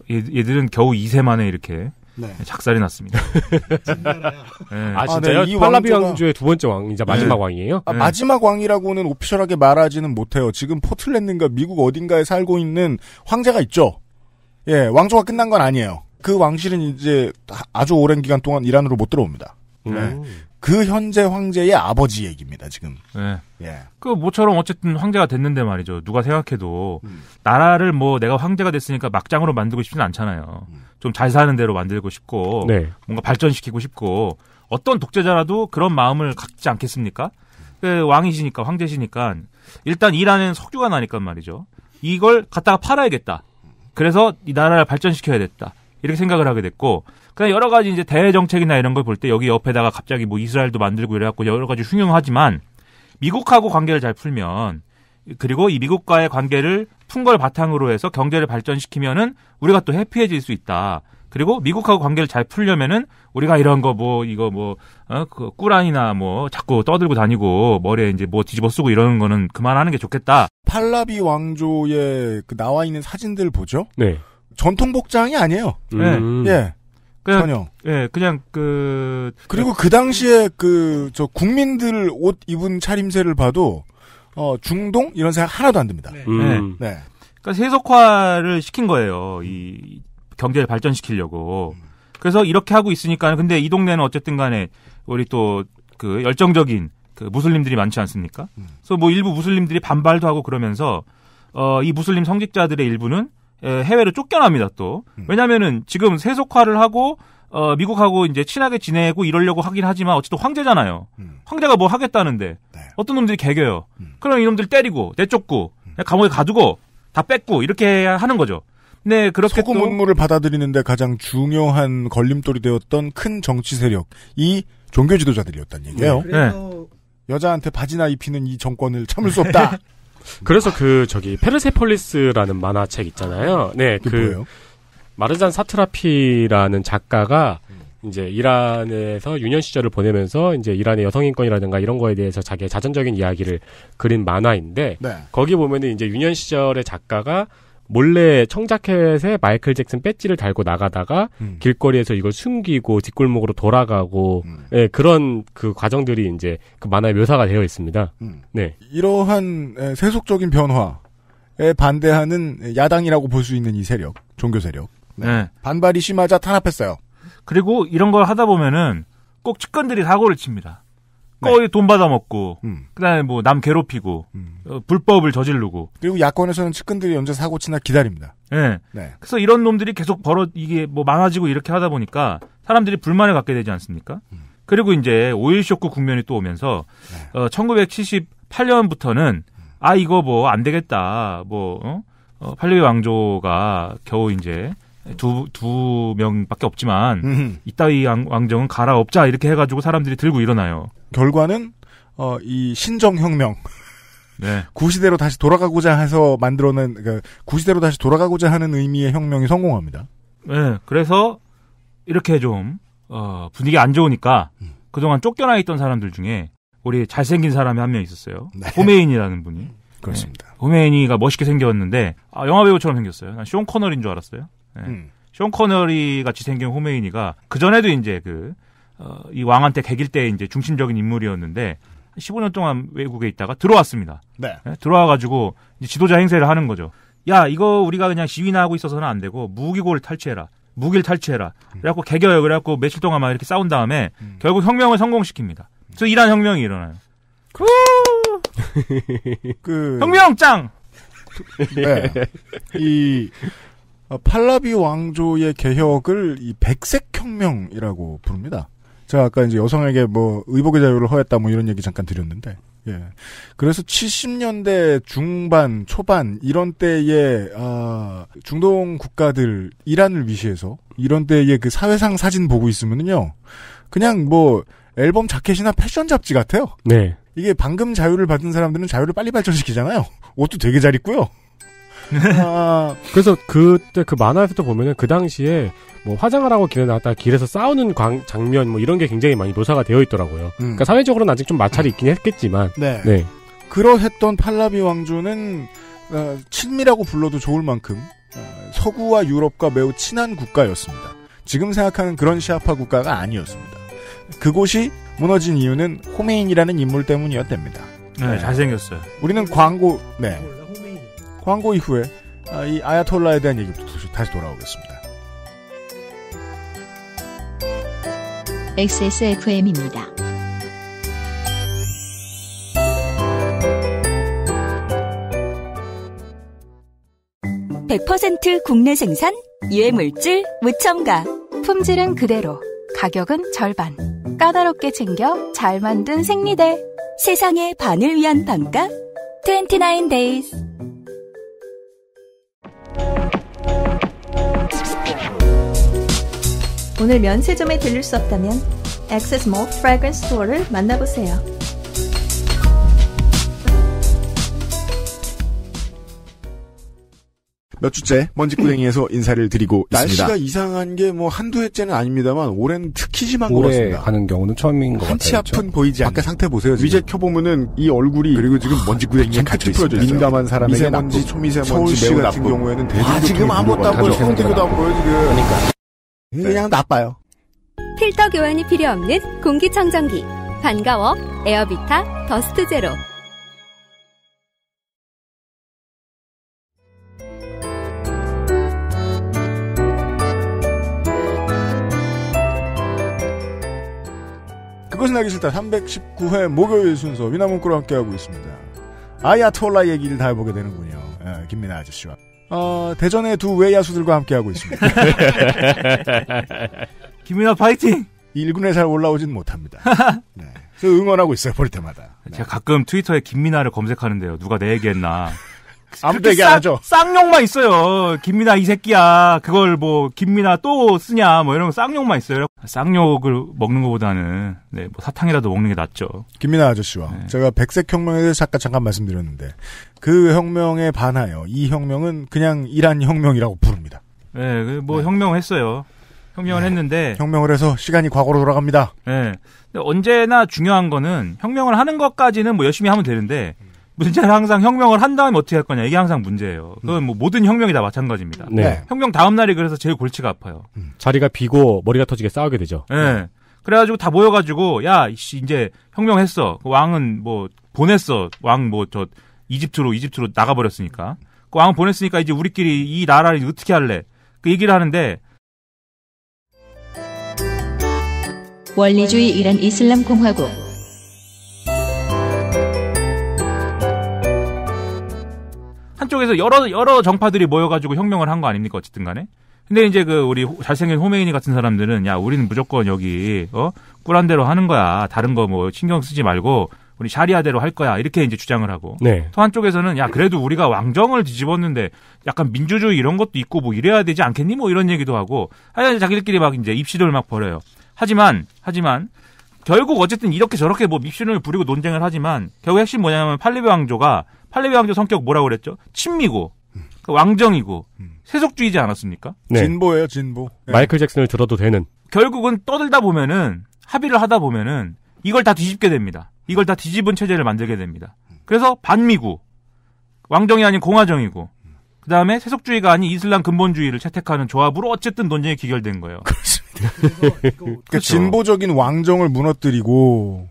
예. 얘들은 겨우 2세 만에 이렇게 네. 작살이 났습니다. [laughs] 네. 아 진짜요? 아, 네, 이 팔라비 왕조가... 왕조의 두 번째 왕, 이제 마지막 네. 왕이에요? 아, 네. 마지막 왕이라고는 오피셜하게 말하지는 못해요. 지금 포틀랜드인가 미국 어딘가에 살고 있는 황제가 있죠. 예, 왕조가 끝난 건 아니에요. 그 왕실은 이제 아주 오랜 기간 동안 이란으로 못 들어옵니다. 음. 네. 그 현재 황제의 아버지 얘기입니다, 지금. 네. 예. 그 모처럼 어쨌든 황제가 됐는데 말이죠. 누가 생각해도 음. 나라를 뭐 내가 황제가 됐으니까 막장으로 만들고 싶진 않잖아요. 음. 좀잘 사는 대로 만들고 싶고 네. 뭔가 발전시키고 싶고 어떤 독재자라도 그런 마음을 갖지 않겠습니까? 그 왕이시니까 황제시니까 일단 일하는 석유가 나니까 말이죠. 이걸 갖다가 팔아야겠다. 그래서 이 나라를 발전시켜야됐다 이렇게 생각을 하게 됐고 그냥 여러 가지 이제 대외 정책이나 이런 걸 볼 때 여기 옆에다가 갑자기 뭐 이스라엘도 만들고 이래갖고 여러 가지 흉흉하지만 미국하고 관계를 잘 풀면 그리고 이 미국과의 관계를 푼 걸 바탕으로 해서 경제를 발전시키면은 우리가 또 해피해질 수 있다. 그리고 미국하고 관계를 잘 풀려면은 우리가 이런 거 뭐 이거 뭐어그 꾸란이나 뭐 자꾸 떠들고 다니고 머리에 이제 뭐 뒤집어 쓰고 이러는 거는 그만하는 게 좋겠다. 팔라비 왕조의 그 나와 있는 사진들 보죠. 네. 전통 복장이 아니에요. 네. 음. 예. 그냥, 전혀. 예, 그냥 그 그리고 그 당시에 그 저 국민들 옷 입은 차림새를 봐도 어 중동 이런 생각 하나도 안 듭니다. 네. 음. 네. 네. 그러니까 세속화를 시킨 거예요. 이 경제를 발전시키려고. 음. 그래서 이렇게 하고 있으니까 근데 이 동네는 어쨌든 간에 우리 또 그 열정적인 그 무슬림들이 많지 않습니까? 음. 그래서 뭐 일부 무슬림들이 반발도 하고 그러면서 어이 무슬림 성직자들의 일부는 예, 해외로 쫓겨납니다 또 음. 왜냐면은 하 지금 세속화를 하고 어, 미국하고 이제 친하게 지내고 이러려고 하긴 하지만 어쨌든 황제잖아요. 음. 황제가 뭐 하겠다는데 네. 어떤 놈들이 개겨요. 음. 그럼 이놈들 때리고 내쫓고 음. 감옥에 가두고 다 뺏고 이렇게 하는 거죠. 네, 그렇게 소 문물을 받아들이는데 가장 중요한 걸림돌이 되었던 큰 정치 세력이 종교 지도자들이었단 얘기예요. 네, 네, 여자한테 바지나 입히는 이 정권을 참을 수 없다. [laughs] 그래서 그 저기 페르세폴리스라는 만화책 있잖아요. 네, 그 마르잔 사트라피라는 작가가 이제 이란에서 유년 시절을 보내면서 이제 이란의 여성 인권이라든가 이런 거에 대해서 자기의 자전적인 이야기를 그린 만화인데 네. 거기 보면은 이제 유년 시절의 작가가 몰래 청자켓에 마이클 잭슨 배지를 달고 나가다가 음. 길거리에서 이걸 숨기고 뒷골목으로 돌아가고 음. 네, 그런 그 과정들이 이제 그 만화에 묘사가 되어 있습니다. 음. 네. 이러한 예, 세속적인 변화에 반대하는 야당이라고 볼 수 있는 이 세력, 종교 세력. 네. 네. 반발이 심하자 탄압했어요. 그리고 이런 걸 하다 보면은 꼭 측근들이 사고를 칩니다. 네. 거의 돈 받아먹고, 음. 그다음에 뭐 남 괴롭히고, 음. 어, 불법을 저지르고. 그리고 야권에서는 측근들이 언제 사고 치나 기다립니다. 네. 네. 그래서 이런 놈들이 계속 벌어 이게 뭐 많아지고 이렇게 하다 보니까 사람들이 불만을 갖게 되지 않습니까? 음. 그리고 이제 오일 쇼크 국면이 또 오면서 네. 어, 1978년부터는 아 이거 뭐 안 되겠다 뭐 어? 어, 팔레 왕조가 겨우 이제 두, 두 명밖에 없지만, 음흠. 이따위 왕정은 갈아엎자, 이렇게 해가지고 사람들이 들고 일어나요. 결과는, 어, 이 신정혁명. 네. [laughs] 구시대로 다시 돌아가고자 해서 만들어낸, 그 구시대로 다시 돌아가고자 하는 의미의 혁명이 성공합니다. 네. 그래서, 이렇게 좀, 어, 분위기 안 좋으니까, 음. 그동안 쫓겨나 있던 사람들 중에, 우리 잘생긴 사람이 한 명 있었어요. 네. 호메인이라는 분이. 그렇습니다. 네. 호메인이가 멋있게 생겼는데, 아, 영화배우처럼 생겼어요. 난쇼 커널인 줄 알았어요. 예. 음. 쇼커널이 같이 생긴 호메인이가 그 전에도 이제 그 어, 이 왕한테 개길 때 이제 중심적인 인물이었는데 15년 동안 외국에 있다가 들어왔습니다. 네. 예? 들어와가지고 지도자 행세를 하는 거죠. 야 이거 우리가 그냥 시위나 하고 있어서는 안 되고 무기고를 탈취해라. 무기를 탈취해라. 음. 그래갖고 개겨요. 그래갖고 며칠 동안 막 이렇게 싸운 다음에 음. 결국 혁명을 성공시킵니다. 그래서 이란 혁명이 일어나요. 그, [laughs] 그 혁명 짱. 네. 이 어, 팔라비 왕조의 개혁을 이 백색 혁명이라고 부릅니다. 제가 아까 이제 여성에게 뭐 의복의 자유를 허했다 뭐 이런 얘기 잠깐 드렸는데 예. 그래서 70년대 중반, 초반 이런 때에 아, 중동 국가들 이란을 위시해서 이런 때에 그 사회상 사진 보고 있으면은요. 그냥 뭐 앨범 자켓이나 패션 잡지 같아요. 네. 이게 방금 자유를 받은 사람들은 자유를 빨리 발전시키잖아요. 옷도 되게 잘 입고요. 아. 그래서 그때 그 만화에서도 보면은 그 당시에 뭐 화장하라고 길에 나갔다 길에서 싸우는 광, 장면 뭐 이런 게 굉장히 많이 묘사가 되어 있더라고요. 음. 그러니까 사회적으로는 아직 좀 마찰이 있긴 했겠지만. 네. 네. 그러했던 팔라비 왕조는 어, 친미라고 불러도 좋을 만큼 어, 서구와 유럽과 매우 친한 국가였습니다. 지금 생각하는 그런 시아파 국가가 아니었습니다. 그곳이 무너진 이유는 호메인이라는 인물 때문이었답니다. 네, 네. 잘생겼어요. 우리는 광고, 네. 광고 이후에 아, 이 아야톨라에 대한 얘기부터 다시 돌아오겠습니다. XSFM입니다. (100%) 국내 생산 유해물질 무첨가 품질은 그대로 가격은 절반 까다롭게 챙겨 잘 만든 생리대 세상의 반을 위한 반값 (29 days) 오늘 면세점에 들릴 수 없다면 액세스몰 프라그런스 스토어를 만나보세요. 몇 주째 먼지구덩이에서 인사를 드리고 있습니다. 날씨가 이상한 게 뭐 한두 해째는 아닙니다만 올해는 특히 심한 것 같습니다. 가는 경우는 처음인 것 같아요. 한치 그렇죠? 앞은 보이지 않아 밖에 상태 보세요. 위제 켜보면은 이 얼굴이 그리고 지금 아, 먼지구덩이에 같이 있어요. 민감한 사람에게 미세먼지, 초미세먼지, 서울시 같은 경우에는 대중 아, 지금 아무것도 안 보여. 송태교도 안 보여 지금. 그러니까. 네. 그냥 네. 나빠요. 필터 교환이 필요 없는 공기청정기. 반가워. 에어비타 더스트 제로. 그것은 하기 싫다. 319회 목요일 순서 위나문구로 함께하고 있습니다. 아야톨라 얘기를 다 해보게 되는군요. 예, 김민아 아저씨와. 어, 대전의 두 외야수들과 함께하고 있습니다. [laughs] 김민아 파이팅! 1군에 잘 올라오진 못합니다. 네. 응원하고 있어요, 볼 때마다. 네. 제가 가끔 트위터에 김민아를 검색하는데요. 누가 내 얘기했나. 아무도 얘 하죠. 쌍욕만 있어요. 김민아 이 새끼야. 그걸 뭐 김민아 또 쓰냐 뭐 이런 쌍욕만 있어요. 쌍욕을 먹는 것보다는 네, 뭐 사탕이라도 먹는 게 낫죠. 김민아 아저씨와 네. 제가 백색 혁명에 대해서 잠깐 잠깐 말씀드렸는데 그 혁명에 반하여 이 혁명은 그냥 이란 혁명이라고 부릅니다. 네, 그 뭐 네. 혁명을 했어요. 혁명을 네. 했는데 혁명을 해서 시간이 과거로 돌아갑니다. 네. 언제나 중요한 거는 혁명을 하는 것까지는 뭐 열심히 하면 되는데 음. 문제는 항상 혁명을 한 다음에 어떻게 할 거냐 이게 항상 문제예요. 그건 음. 뭐 모든 혁명이 다 마찬가지입니다. 네. 혁명 다음 날이 그래서 제일 골치가 아파요. 음. 자리가 비고 머리가 터지게 싸우게 되죠. 예. 네. 그래가지고 다 모여가지고 야 이제 혁명했어. 그 왕은 뭐 보냈어. 왕 뭐 저 이집트로 이집트로 나가버렸으니까. 그왕 보냈으니까 이제 우리끼리 이 나라를 어떻게 할래? 그 얘기를 하는데 원리주의 이란 이슬람 공화국 한쪽에서 여러 여러 정파들이 모여가지고 혁명을 한 거 아닙니까 어쨌든 간에. 근데 이제 그 우리 잘생긴 호메이니 같은 사람들은 야 우리는 무조건 여기 어 꿀한 대로 하는 거야 다른 거 뭐 신경 쓰지 말고 우리 샤리아대로 할 거야 이렇게 이제 주장을 하고 네. 또 한쪽에서는 야 그래도 우리가 왕정을 뒤집었는데 약간 민주주의 이런 것도 있고 뭐 이래야 되지 않겠니 뭐 이런 얘기도 하고 하여간 자기들끼리 막 이제 입시를 막 벌여요 하지만 하지만 결국 어쨌든 이렇게 저렇게 뭐 밉신을 부리고 논쟁을 하지만 결국 핵심 뭐냐면 팔리베 왕조가 팔레비 왕조 성격 뭐라고 그랬죠? 친미고 그 왕정이고 음. 세속주의지 않았습니까? 네. 진보예요, 진보. 네. 마이클 잭슨을 들어도 되는. 결국은 떠들다 보면은 합의를 하다 보면은 이걸 다 뒤집게 됩니다. 이걸 다 뒤집은 체제를 만들게 됩니다. 그래서 반미구, 왕정이 아닌 공화정이고, 그 다음에 세속주의가 아닌 이슬람 근본주의를 채택하는 조합으로 어쨌든 논쟁이 귀결된 거예요. 그렇습니다. 그 [laughs] 진보적인 왕정을 무너뜨리고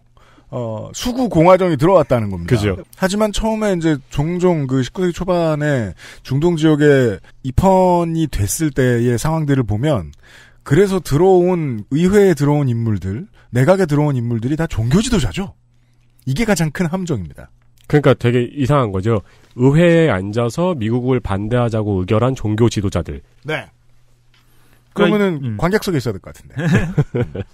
어, 수구 공화정이 들어왔다는 겁니다. 그죠. 하지만 처음에 이제 종종 그 19세기 초반에 중동 지역에 입헌이 됐을 때의 상황들을 보면 그래서 들어온 의회에 들어온 인물들, 내각에 들어온 인물들이 다 종교 지도자죠. 이게 가장 큰 함정입니다. 그러니까 되게 이상한 거죠. 의회에 앉아서 미국을 반대하자고 의결한 종교 지도자들. 네. 그러니까 그러면은 음. 관객석에 있어야 될 것 같은데. [laughs]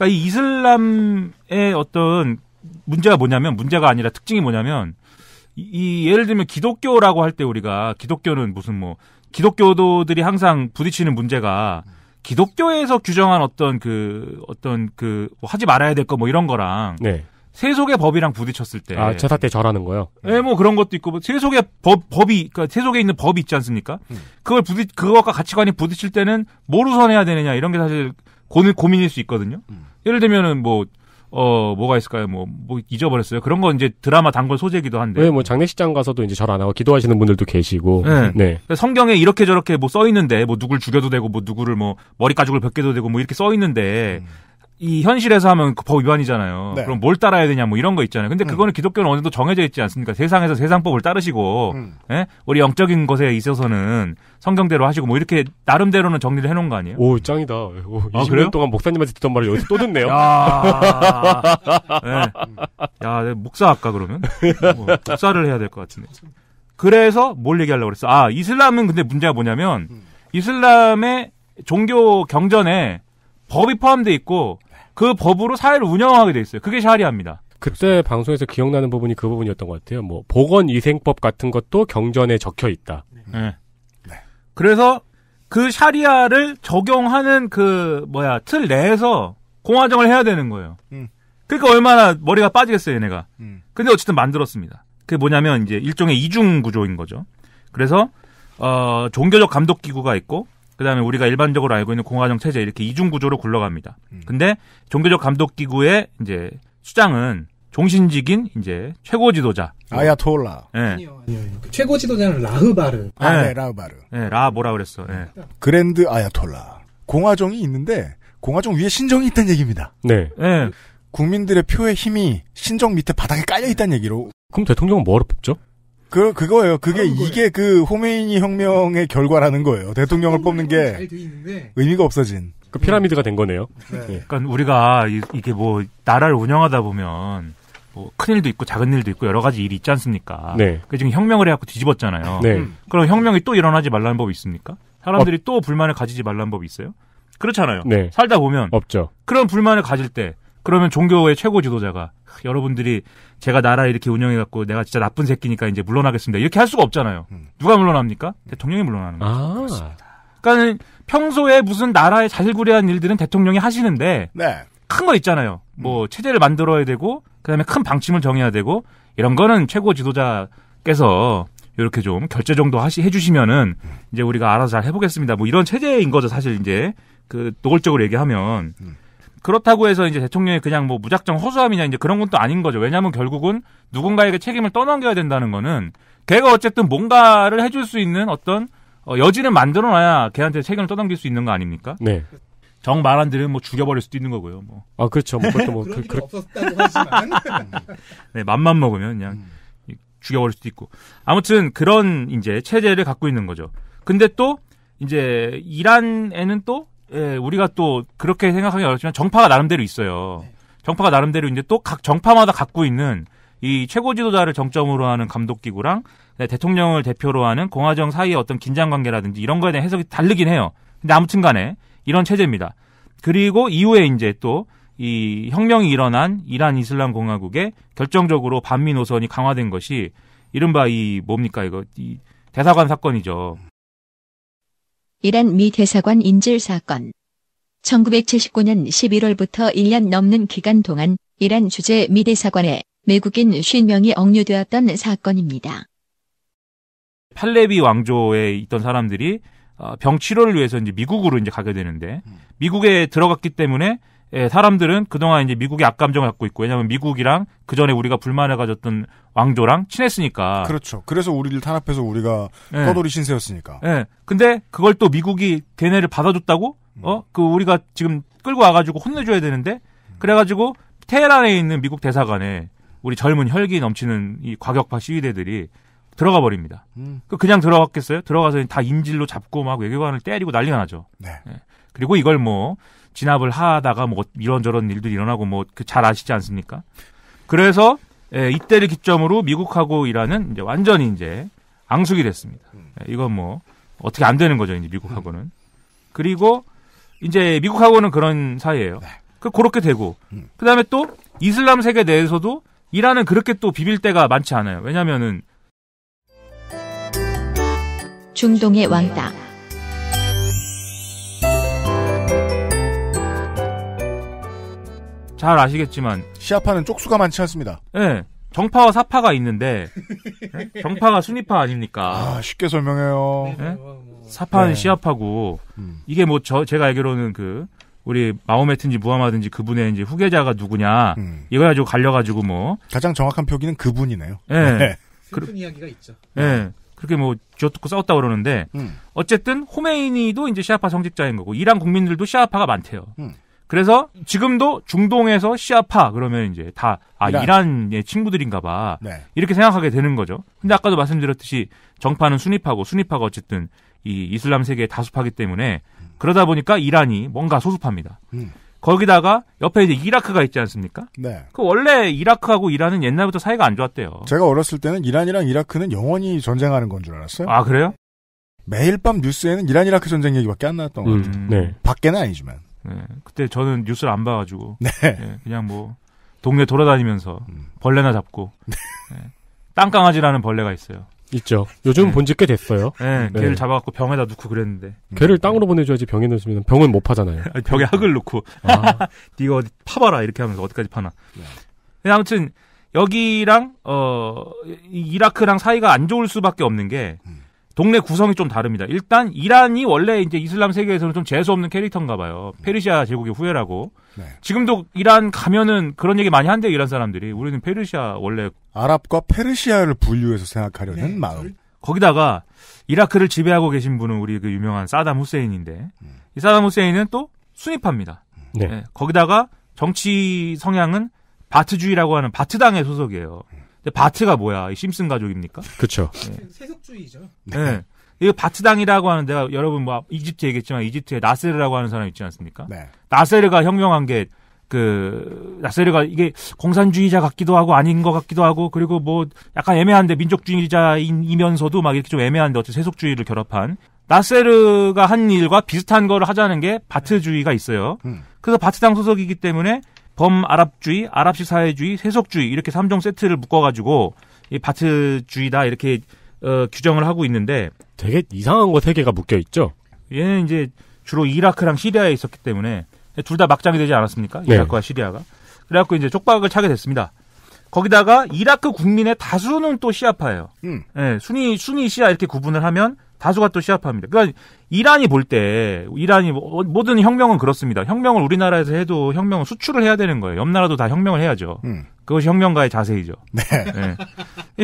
그러니까 이 이슬람의 어떤 문제가 뭐냐면 문제가 아니라 특징이 뭐냐면 이, 이 예를 들면 기독교라고 할 때 우리가 기독교는 무슨 뭐 기독교도들이 항상 부딪히는 문제가 기독교에서 규정한 어떤 그 어떤 그뭐 하지 말아야 될 거 뭐 이런 거랑 네. 세속의 법이랑 부딪혔을 때 아, 제사 때 절하는 거요. 예, 네, 뭐 그런 것도 있고 뭐 세속의 법 법이 그러니까 세속에 있는 법이 있지 않습니까? 음. 그걸 부딪 그것과 가치관이 부딪힐 때는 뭐로 선해야 되느냐 이런 게 사실 고민 고민일 수 있거든요. 음. 예를 들면은 뭐, 어, 뭐가 있을까요? 뭐, 뭐, 잊어버렸어요. 그런 건 이제 드라마 단골 소재기도 한데. 네, 뭐, 장례식장 가서도 이제 절 안 하고 기도하시는 분들도 계시고. 네. 네. 성경에 이렇게 저렇게 뭐 써 있는데, 뭐, 누굴 죽여도 되고, 뭐, 누구를 뭐, 머리 가죽을 벗겨도 되고, 뭐, 이렇게 써 있는데, 음. 이 현실에서 하면 그 법 위반이잖아요. 네. 그럼 뭘 따라야 되냐 뭐 이런 거 있잖아요. 근데 음. 그거는 음. 기독교는 어느 정도 정해져 있지 않습니까? 세상에서 세상법을 따르시고 음. 예? 우리 영적인 것에 있어서는 성경대로 하시고 뭐 이렇게 나름대로는 정리를 해놓은 거 아니에요? 오 짱이다. 오, 20년 아, 그래요? 동안 목사님한테 듣던 말을 여기서 또 듣네요. 야, 네. 야 목사 아까 그러면 뭐, 목사를 해야 될 것 같은데. 그래서 뭘 얘기하려고 그랬어? 아 이슬람은 근데 문제가 뭐냐면 음. 이슬람의 종교 경전에 법이 포함돼 있고 그 법으로 사회를 운영하게 돼 있어요. 그게 샤리아입니다. 그때 그렇습니다. 방송에서 기억나는 부분이 그 부분이었던 것 같아요. 뭐 보건위생법 같은 것도 경전에 적혀 있다. 네. 네. 네. 그래서 그 샤리아를 적용하는 그 뭐야 틀 내에서 공화정을 해야 되는 거예요. 음. 그러니까 얼마나 머리가 빠지겠어요, 얘네가. 음. 근데 어쨌든 만들었습니다. 그게 뭐냐면 이제 일종의 이중 구조인 거죠. 그래서 어, 종교적 감독 기구가 있고 그다음에 우리가 일반적으로 알고 있는 공화정 체제 이렇게 이중 구조로 굴러갑니다. 음. 근데 종교적 감독 기구의 이제 수장은 종신직인 이제 최고 지도자 아야톨라. 예. 아니요, 아니요. 그 최고 지도자는 라흐바르. 아, 네, 예. 라흐바르. 예, 네, 라 뭐라 그랬어. 예. 네. 그랜드 아야톨라. 공화정이 있는데 공화정 위에 신정이 있다는 얘기입니다. 네. 예. 국민들의 표의 힘이 신정 밑에 바닥에 깔려 있다는 얘기로. 그럼 대통령은 뭐로 뽑죠? 그 그거예요. 그게 이게 그 호메이니 혁명의 결과라는 거예요. 대통령을 음, 뽑는 게 의미가 없어진. 그 피라미드가 된 거네요. 네. 그러니까 우리가 이, 이게 뭐 나라를 운영하다 보면 뭐큰 일도 있고 작은 일도 있고 여러 가지 일이 있지 않습니까? 네. 그 지금 혁명을 해갖고 뒤집었잖아요. 네. 음. 그럼 혁명이 또 일어나지 말라는 법이 있습니까? 사람들이 어. 또 불만을 가지지 말라는 법이 있어요? 그렇잖아요. 네. 살다 보면 없죠. 그런 불만을 가질 때 그러면 종교의 최고 지도자가 여러분들이 제가 나라를 이렇게 운영해갖고 내가 진짜 나쁜 새끼니까 이제 물러나겠습니다. 이렇게 할 수가 없잖아요. 음. 누가 물러납니까? 대통령이 물러나는 거죠. 아. 그러니까 평소에 무슨 나라의 자질구레한 일들은 대통령이 하시는데 네. 큰거 있잖아요. 뭐 음. 체제를 만들어야 되고 그다음에 큰 방침을 정해야 되고 이런 거는 최고 지도자께서 이렇게 좀 결제 정도 하시 해주시면은 음. 이제 우리가 알아서 잘 해보겠습니다. 뭐 이런 체제인 거죠 사실 이제 그 노골적으로 얘기하면. 그렇다고 해서 이제 대통령이 그냥 뭐 무작정 허수함이냐 이제 그런 건또 아닌 거죠. 왜냐하면 결국은 누군가에게 책임을 떠넘겨야 된다는 거는 걔가 어쨌든 뭔가를 해줄 수 있는 어떤 어, 여지를 만들어놔야 걔한테 책임을 떠넘길 수 있는 거 아닙니까? 네. 정 말한 대로 뭐 죽여버릴 수도 있는 거고요. 뭐. 아 그렇죠. 뭐 그것도 뭐 [laughs] 그런 그, 그, 없었다고 하지만 [laughs] 네 맘만 먹으면 그냥 음. 죽여버릴 수도 있고 아무튼 그런 이제 체제를 갖고 있는 거죠. 근데 또 이제 이란에는 또 예, 우리가 또 그렇게 생각하기 어렵지만 정파가 나름대로 있어요. 네. 정파가 나름대로 이제 또각 정파마다 갖고 있는 이 최고 지도자를 정점으로 하는 감독 기구랑 네, 대통령을 대표로 하는 공화정 사이의 어떤 긴장 관계라든지 이런 거에 대한 해석이 다르긴 해요. 근데 아무튼 간에 이런 체제입니다. 그리고 이후에 이제 또 이 혁명이 일어난 이란 이슬람 공화국에 결정적으로 반미 노선이 강화된 것이 이른바 이 뭡니까 이거 이 대사관 사건이죠. 이란 미 대사관 인질 사건. 1979년 11월부터 1년 넘는 기간 동안 이란 주재 미 대사관에 미국인 50명이 억류되었던 사건입니다. 팔레비 왕조에 있던 사람들이 어, 병 치료를 위해서 이제 미국으로 이제 가게 되는데 음. 미국에 들어갔기 때문에 예, 사람들은 그동안 이제 미국의 악감정을 갖고 있고 왜냐하면 미국이랑 그 전에 우리가 불만을 가졌던 왕조랑 친했으니까. 그렇죠. 그래서 우리를 탄압해서 우리가 예. 떠돌이 신세였으니까. 예. 근데 그걸 또 미국이 걔네를 받아줬다고 음. 어그 우리가 지금 끌고 와가지고 혼내줘야 되는데 음. 그래가지고 테헤란에 있는 미국 대사관에 우리 젊은 혈기 넘치는 이 과격파 시위대들이 들어가 버립니다. 음. 그 그냥 들어갔겠어요? 들어가서 다 인질로 잡고 막 외교관을 때리고 난리가 나죠. 네. 예. 그리고 이걸 뭐 진압을 하다가 뭐 이런저런 일도 일어나고 뭐잘 그 아시지 않습니까? 그래서 예, 이때를 기점으로 미국하고 이라는 이제 완전히 이제 앙숙이 됐습니다. 예, 이건 뭐 어떻게 안 되는 거죠 이제 미국하고는. 그리고 이제 미국하고는 그런 사이예요. 네. 그 그렇게 되고 음. 그다음에 또 이슬람 세계 내에서도 이란은 그렇게 또 비빌 때가 많지 않아요. 왜냐면은 중동의 왕따. 잘 아시겠지만 시아파는 쪽수가 많지 않습니다. 예. 네, 정파와 사파가 있는데 예? 정파가 순위파 아닙니까? 아, 쉽게 설명해요. 네? 사파는 네. 시아파고 음. 이게 뭐저 제가 알기로는 그 우리 마호메트인지 무하마든지 그분의 이제 후계자가 누구냐 음. 이거 가지고 갈려가지고 뭐 가장 정확한 표기는 그분이네요. 예. 네. 슬픈 이야기가 있죠. 예. 그렇게 뭐 쥐어뜯고 싸웠다 그러는데 음. 어쨌든 호메이니도 이제 시아파 성직자인 거고 이란 국민들도 시아파가 많대요. 음. 그래서 지금도 중동에서 시아파 그러면 이제 다아 이란. 의 친구들인가봐 네. 이렇게 생각하게 되는 거죠. 근데 아까도 말씀드렸듯이 정파는 순위파고 순위파가 어쨌든 이 이슬람 세계의 다수파기 때문에 그러다 보니까 이란이 뭔가 소수파입니다. 음. 거기다가 옆에 이제 이라크가 있지 않습니까? 네. 그 원래 이라크하고 이란은 옛날부터 사이가 안 좋았대요. 제가 어렸을 때는 이란이랑 이라크는 영원히 전쟁하는 건 줄 알았어요. 아 그래요? 매일 밤 뉴스에는 이란 이라크 전쟁 얘기밖에 안 나왔던 것 음, 같아요. 음, 네. 밖에는 아니지만. 네. 그때 저는 뉴스를 안 봐가지고 네. 네. 그냥 뭐 동네 돌아다니면서 음. 벌레나 잡고 네. 네. 땅강아지라는 벌레가 있어요. 있죠. 요즘 네. 본지 꽤 됐어요. 네, 네. 걔를 잡아갖고 병에다 넣고 그랬는데. 개를 네. 땅으로 보내줘야지 병에 넣으면 병을 못 파잖아요. 아 병에 학을 넣고. 아. 네가 어디 파봐라 이렇게 하면서 어디까지 파나. 네. 아무튼 여기랑 어 이라크랑 사이가 안 좋을 수밖에 없는 게 음. 동네 구성이 좀 다릅니다. 일단 이란이 원래 이제 이슬람 세계에서는 좀 재수 없는 캐릭터인가 봐요. 페르시아 제국의 후예라고. 네. 지금도 이란 가면은 그런 얘기 많이 한대 이란 사람들이 우리는 페르시아 원래 아랍과 페르시아를 분류해서 생각하려는 네. 마음. 거기다가 이라크를 지배하고 계신 분은 우리 그 유명한 사담 후세인인데 음. 이 사담 후세인은 또 순위파입니다. 네. 네 거기다가 정치 성향은 바트주의라고 하는 바트당의 소속이에요. 음. 근데 바트가 뭐야? 이 심슨 가족입니까? 그렇죠. 네. 세속주의죠. 네. 네. 이거 바트당이라고 하는 데가 여러분 뭐 이집트 얘기했지만 이집트에 나세르라고 하는 사람 있지 않습니까? 네. 나세르가 혁명한 게 그 나세르가 이게 공산주의자 같기도 하고 아닌 것 같기도 하고 그리고 뭐 약간 애매한데 민족주의자이면서도 막 이렇게 좀 애매한데 어쨌든 세속주의를 결합한 나세르가 한 일과 비슷한 거를 하자는 게 바트주의가 있어요. 음. 그래서 바트당 소속이기 때문에 범아랍주의, 아랍식 사회주의, 세속주의 이렇게 3종 세트를 묶어가지고 이 바트주의다 이렇게 어, 규정을 하고 있는데 되게 이상한 거세 개가 묶여 있죠. 얘는 이제 주로 이라크랑 시리아에 있었기 때문에 둘 다 막장이 되지 않았습니까? 네. 이라크와 시리아가 그래갖고 이제 쪽박을 차게 됐습니다. 거기다가 이라크 국민의 다수는 또 시아파예요. 음. 네, 순위 순위 시아 이렇게 구분을 하면 다수가 또 시합합니다. 그러니까 이란이 볼 때 이란이 뭐, 어, 모든 혁명은 그렇습니다. 혁명을 우리나라에서 해도 혁명은 수출을 해야 되는 거예요. 옆 나라도 다 혁명을 해야죠. 음. 그것이 혁명가의 자세이죠. 네. 네.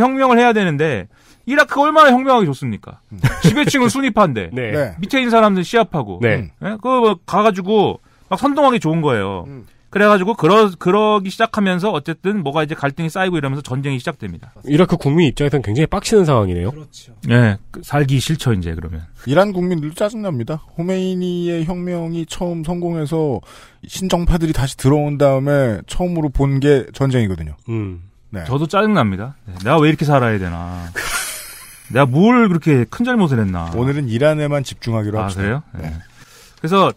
혁명을 해야 되는데 이라크 얼마나 혁명하기 좋습니까? 음. 지배층은 순위파인데 [laughs] 네. 밑에 있는 사람들 시합하고 네. 네? 그거 뭐 가가지고 막 선동하기 좋은 거예요. 음. 그래가지고 그러 그러기 시작하면서 어쨌든 뭐가 이제 갈등이 쌓이고 이러면서 전쟁이 시작됩니다. 이라크 국민 입장에서는 굉장히 빡치는 상황이네요. 그렇죠. 네, 살기 싫죠 이제 그러면. 이란 국민들 짜증납니다. 호메이니의 혁명이 처음 성공해서 신정파들이 다시 들어온 다음에 처음으로 본 게 전쟁이거든요. 음. 네. 저도 짜증납니다. 네, 내가 왜 이렇게 살아야 되나. [laughs] 내가 뭘 그렇게 큰 잘못을 했나. 오늘은 이란에만 집중하기로 하합아 그래요? 네. 네. 그래서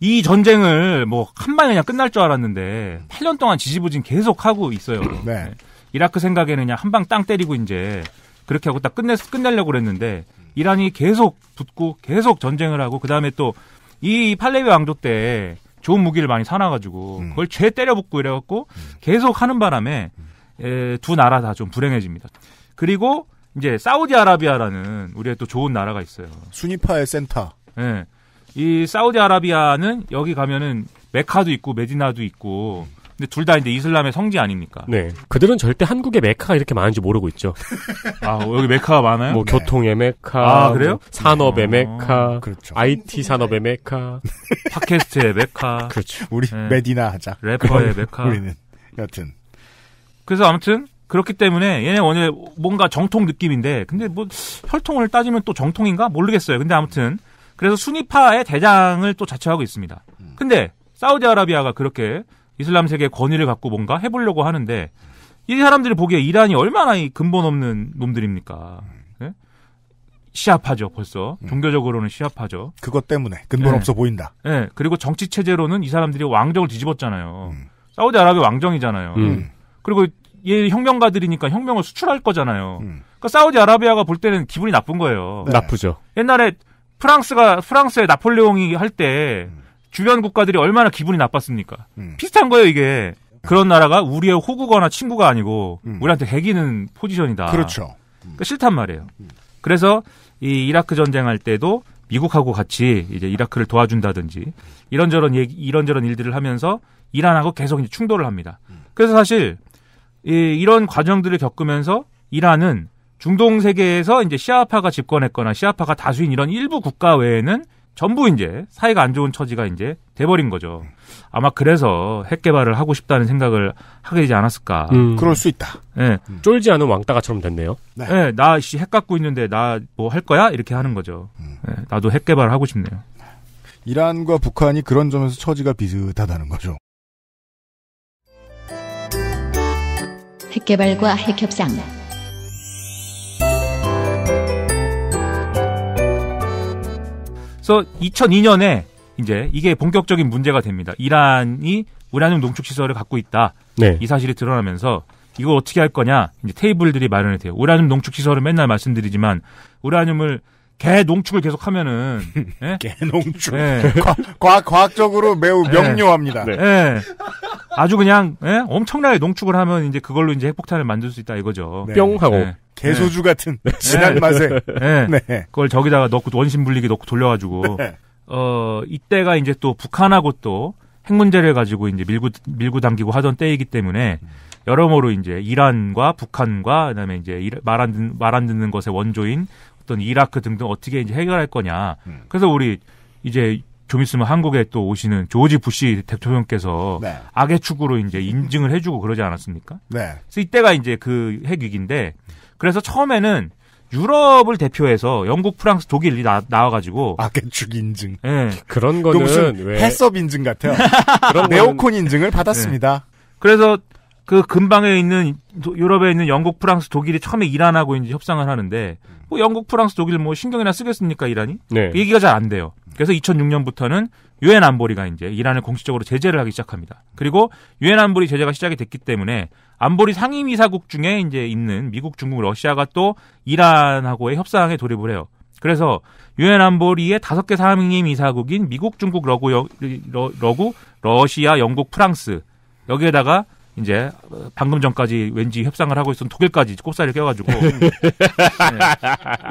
이 전쟁을 뭐 한방에 그냥 끝날 줄 알았는데 8년 동안 지지부진 계속 하고 있어요. [clears throat] 네. 네. 이라크 생각에는 그냥 한 방 땅 때리고 이제 그렇게 하고 딱 끝내 끝내려고 그랬는데 이란이 계속 붙고 계속 전쟁을 하고 그 다음에 또 이 팔레비 왕조 때 좋은 무기를 많이 사놔가지고 음. 그걸 죄 때려붙고 이래갖고 음. 계속 하는 바람에 에, 두 나라 다 좀 불행해집니다. 그리고 이제 사우디아라비아라는 우리의 또 좋은 나라가 있어요. 순위파의 센터. 예. 네. 이 사우디아라비아는 여기 가면은 메카도 있고 메디나도 있고 근데 둘 다 이제 이슬람의 성지 아닙니까? 네. 그들은 절대 한국의 메카가 이렇게 많은지 모르고 있죠. 아, 여기 메카가 많아요? 뭐 네. 교통의 메카. 아, 그래요? 뭐 산업의 네. 메카. 아, 그렇죠. IT 산업의 메카. [laughs] 팟캐스트의 메카. 그렇죠. 우리 네. 메디나 하자. 래퍼의 메카. 우리는 여튼. 그래서 아무튼 그렇기 때문에 얘네 원래 뭔가 정통 느낌인데 근데 뭐 혈통을 따지면 또 정통인가 모르겠어요. 근데 아무튼 그래서 순위파의 대장을 또 자처하고 있습니다. 음. 근데 사우디아라비아가 그렇게 이슬람 세계의 권위를 갖고 뭔가 해보려고 하는데 이 사람들이 보기에 이란이 얼마나 이 근본 없는 놈들입니까? 음. 예? 시합하죠 벌써 음. 종교적으로는 시합하죠. 그것 때문에 근본 네. 없어 보인다. 네 그리고 정치 체제로는 이 사람들이 왕정을 뒤집었잖아요. 음. 사우디아라비아 왕정이잖아요. 음. 음. 그리고 얘 혁명가들이니까 혁명을 수출할 거잖아요. 그러니까 사우디아라비아가 볼 때는 기분이 나쁜 거예요. 네. 나쁘죠. 옛날에 프랑스가 프랑스의 나폴레옹이 할때 음. 주변 국가들이 얼마나 기분이 나빴습니까? 음. 비슷한 거예요 이게. 그런 나라가 우리의 호국어나 친구가 아니고 음. 우리한테 해기는 포지션이다. 그렇죠. 그러니까 싫단 말이에요. 음. 그래서 이 이라크 전쟁할 때도 미국하고 같이 이제 이라크를 도와준다든지 이런저런 얘기, 이런저런 일들을 하면서 이란하고 계속 이제 충돌을 합니다. 음. 그래서 사실 이, 이런 과정들을 겪으면서 이란은 중동 세계에서 이제 시아파가 집권했거나 시아파가 다수인 이런 일부 국가 외에는 전부 이제 사이가 안 좋은 처지가 이제 돼버린 거죠. 아마 그래서 핵 개발을 하고 싶다는 생각을 하게 되지 않았을까. 음. 그럴 수 있다. 네. 음. 쫄지 않은 왕따가처럼 됐네요. 네. 네 예, 나씨 핵 갖고 있는데 나 뭐 할 거야? 이렇게 하는 거죠. 음. 네, 나도 핵 개발을 하고 싶네요. 이란과 북한이 그런 점에서 처지가 비슷하다는 거죠. 핵 개발과 핵 협상. 그래서 2002년에 이제 이게 본격적인 문제가 됩니다. 이란이 우라늄 농축 시설을 갖고 있다. 네. 이 사실이 드러나면서 이걸 어떻게 할 거냐 이제 테이블들이 마련이 돼요. 우라늄 농축 시설을 맨날 말씀드리지만 우라늄을 개 농축을 계속 하면은 [laughs] 예? 개 농축 예. 과학, 과학적으로 매우 예. 명료합니다. 네. 네. 예. 아주 그냥 예? 엄청나게 농축을 하면 이제 그걸로 이제 핵폭탄을 만들 수 있다 이거죠. 네. 뿅 하고 예. 개소주 예. 같은 예. 진한 맛에 네. 그걸 저기다가 넣고 원심 분리기 넣고 돌려가지고 네. 어 이때가 이제 또 북한하고 또 핵 문제를 가지고 이제 밀고 밀고 당기고 하던 때이기 때문에 여러모로 이제 이란과 북한과 그다음에 이제 말말안 듣는 것의 원조인 어떤 이라크 등등 어떻게 이제 해결할 거냐. 음. 그래서 우리 이제 좀 있으면 한국에 또 오시는 조지 부시 대통령께서 네. 악의 축으로 이제 인증을 해주고 그러지 않았습니까? 네. 그래서 이때가 이제 그 핵위기인데 그래서 처음에는 유럽을 대표해서 영국, 프랑스, 독일이 나, 나와가지고 악의 축 인증. 예. 네. 그런 거는 무슨 왜... 해썹 인증 같아요. [laughs] 그런 네오콘 인증을 받았습니다. 예. 그래서 그 근방에 있는 유럽에 있는 영국, 프랑스, 독일이 처음에 이란하고 이제 협상을 하는데 음. 뭐 영국, 프랑스, 독일 뭐 신경이나 쓰겠습니까 이란이? 네. 얘기가 잘 안 돼요. 그래서 2006년부터는 유엔 안보리가 이제 이란을 공식적으로 제재를 하기 시작합니다. 그리고 유엔 안보리 제재가 시작이 됐기 때문에 안보리 상임이사국 중에 이제 있는 미국, 중국, 러시아가 또 이란하고의 협상에 돌입을 해요. 그래서 유엔 안보리의 다섯 개 상임이사국인 미국, 중국, 러구, 러, 러구, 러시아, 영국, 프랑스 여기에다가 이제 방금 전까지 왠지 협상을 하고 있었던 독일까지 꼽사리를 껴가지고 [laughs] 네.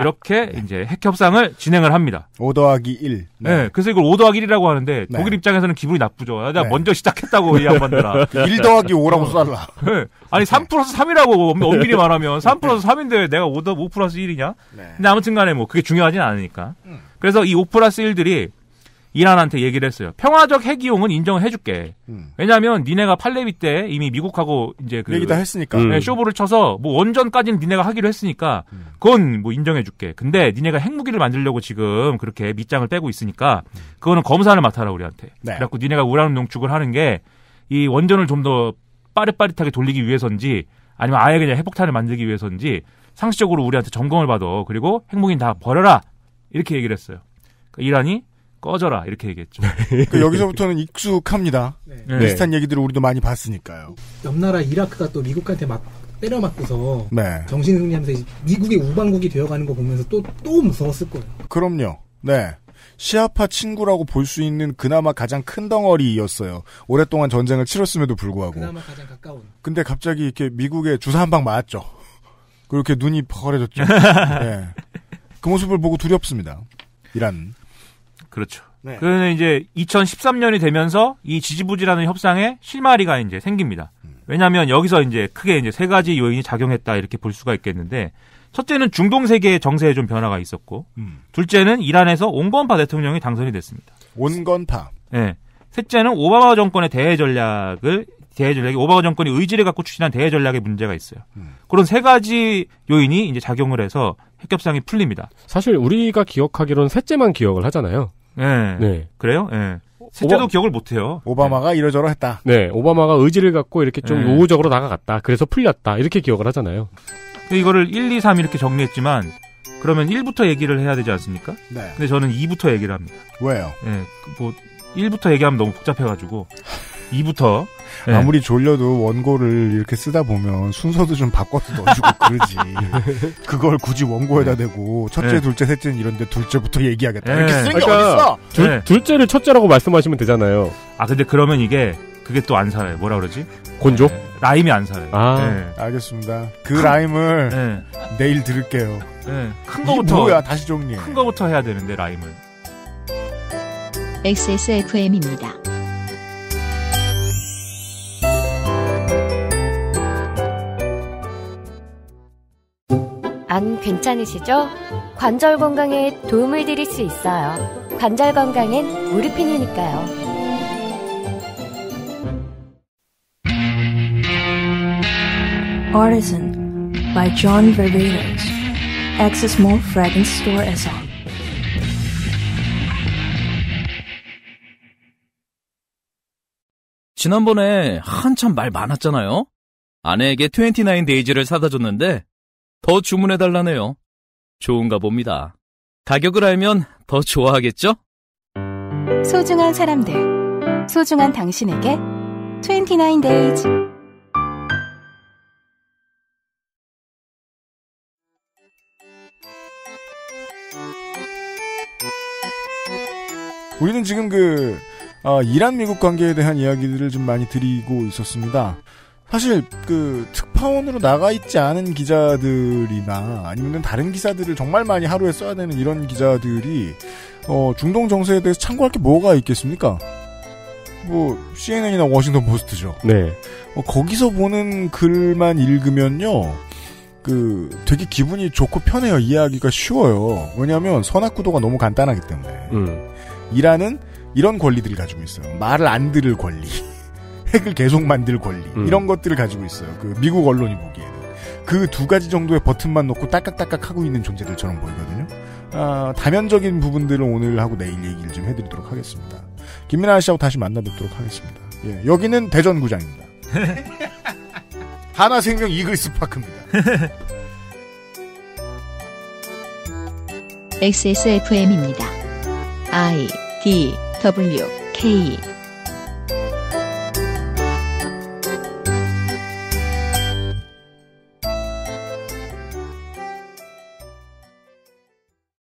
이렇게 네. 이제 핵 협상을 진행을 합니다. 5 더하기 1. 네. 네. 그래서 이걸 5 더하기 1이라고 하는데 네. 독일 입장에서는 기분이 나쁘죠. 야, 네. 먼저 시작했다고 이 양반들아. 1 [laughs] 그 더하기 5라고 써라 어. 네. 아니 3 플러스 3이라고 엄밀히 말하면 3 플러스 3인데 내가 5더5 플러스 1이냐? 근데 아무튼간에 뭐 그게 중요하진 않으니까. 음. 그래서 이 5 플러스 1들이 이란한테 얘기를 했어요. 평화적 핵이용은 인정해줄게. 을 음. 왜냐하면 니네가 팔레비 때 이미 미국하고 이제 그 얘기 다 했으니까 네, 음. 쇼부를 쳐서 뭐 원전까지는 니네가 하기로 했으니까 음. 그건 뭐 인정해줄게. 근데 니네가 핵무기를 만들려고 지금 그렇게 밑장을 빼고 있으니까 그거는 검사를 맡아라 우리한테. 네. 그래갖고 니네가 우라늄 농축을 하는 게 이 원전을 좀 더 빠릿빠릿하게 돌리기 위해서인지 아니면 아예 그냥 핵폭탄을 만들기 위해서인지 상식적으로 우리한테 점검을 받아 그리고 핵무기는 다 버려라 이렇게 얘기를 했어요. 그러니까 이란이 꺼져라 이렇게 얘기했죠. 네. 그 여기서부터는 익숙합니다. 네. 네. 비슷한 얘기들을 우리도 많이 봤으니까요. 옆 나라 이라크가 또 미국한테 막 때려 맞고서 네. 정신 승리하면서 미국의 우방국이 되어가는 거 보면서 또 또 무서웠을 거예요. 그럼요. 네. 시아파 친구라고 볼 수 있는 그나마 가장 큰 덩어리였어요. 오랫동안 전쟁을 치렀음에도 불구하고. 그나마 가장 가까운. 근데 갑자기 이렇게 미국에 주사 한 방 맞았죠. 그렇게 눈이 퍼래졌죠. [laughs] 네. 그 모습을 보고 두렵습니다. 이란 그렇죠. 네. 그는 이제 2013년이 되면서 이 지지부지라는 협상에 실마리가 이제 생깁니다. 음. 왜냐하면 여기서 이제 크게 이제 세 가지 요인이 작용했다 이렇게 볼 수가 있겠는데 첫째는 중동 세계의 정세에 좀 변화가 있었고 음. 둘째는 이란에서 온건파 대통령이 당선이 됐습니다. 온건파. 네. 셋째는 오바마 정권의 대외 전략을 대외 전략이 오바마 정권이 의지를 갖고 추진한 대외 전략의 문제가 있어요. 음. 그런 세 가지 요인이 이제 작용을 해서 핵협상이 풀립니다. 사실 우리가 기억하기로는 셋째만 기억을 하잖아요. 네. 네. 그래요? 네. 실제도 오바... 기억을 못해요. 오바마가 네. 이러저러 했다. 네, 오바마가 의지를 갖고 이렇게 좀 네. 우호적으로 나가갔다. 그래서 풀렸다. 이렇게 기억을 하잖아요. 근데 이거를 1, 2, 3 이렇게 정리했지만 그러면 1부터 얘기를 해야 되지 않습니까? 네. 근데 저는 2부터 얘기를 합니다. 왜요? 예, 네, 그 뭐 1부터 얘기하면 너무 복잡해가지고 2부터 네. 아무리 졸려도 원고를 이렇게 쓰다 보면 순서도 좀 바꿔서 넣어주고 [laughs] 그러지. 그걸 굳이 원고에다 네. 대고 첫째, 네. 둘째, 셋째는 이런데 둘째부터 얘기하겠다. 네. 이렇게 쓰는 게 그러니까 어딨어? 둘, 째를 첫째라고 말씀하시면 되잖아요. 아 근데 그러면 이게 그게 또 안 살아요. 뭐라 그러지? 곤조? 네, 라임이 안 살아요. 아. 네. 알겠습니다. 그 큰, 라임을 네. 내일 들을게요. 큰 거부터. 뭐야, 다시 정리해. 큰 거부터 해야 되는데, 라임을. XSFM입니다. 안 괜찮으시죠? 관절 건강에 도움을 드릴 수 있어요. 관절 건강엔 무릎핀이니까요. a r t by John v e r v e r s Access Mall Fragrance Store as 지난번에 한참 말 많았잖아요. 아내에게 29 데이즈를 사다 줬는데 더 주문해달라네요. 좋은가 봅니다. 가격을 알면 더 좋아하겠죠? 소중한 사람들, 소중한 당신에게 29 days. 우리는 지금 그 어, 이란 미국 관계에 대한 이야기들을 좀 많이 드리고 있었습니다. 사실 그 특파원으로 나가 있지 않은 기자들이나 아니면 다른 기사들을 정말 많이 하루에 써야 되는 이런 기자들이 어, 중동 정세에 대해서 참고할 게 뭐가 있겠습니까? 뭐 CNN이나 워싱턴 포스트죠. 네. 어, 거기서 보는 글만 읽으면요. 그 되게 기분이 좋고 편해요. 이해하기가 쉬워요. 왜냐하면 선악구도가 너무 간단하기 때문에. 음. 이라는 이런 권리들을 가지고 있어요. 말을 안 들을 권리. 핵을 계속 만들 권리 음. 이런 것들을 가지고 있어요. 그 미국 언론이 보기에는 그 두 가지 정도의 버튼만 놓고 딸깍딸깍 하고 있는 존재들처럼 보이거든요. 아, 다면적인 부분들은 오늘 하고 내일 얘기를 좀 해드리도록 하겠습니다. 김민아 씨하고 다시 만나뵙도록 하겠습니다. 예, 여기는 대전구장입니다. [laughs] 하나생명 이글스 파크입니다. XSFM입니다. [laughs] I D W K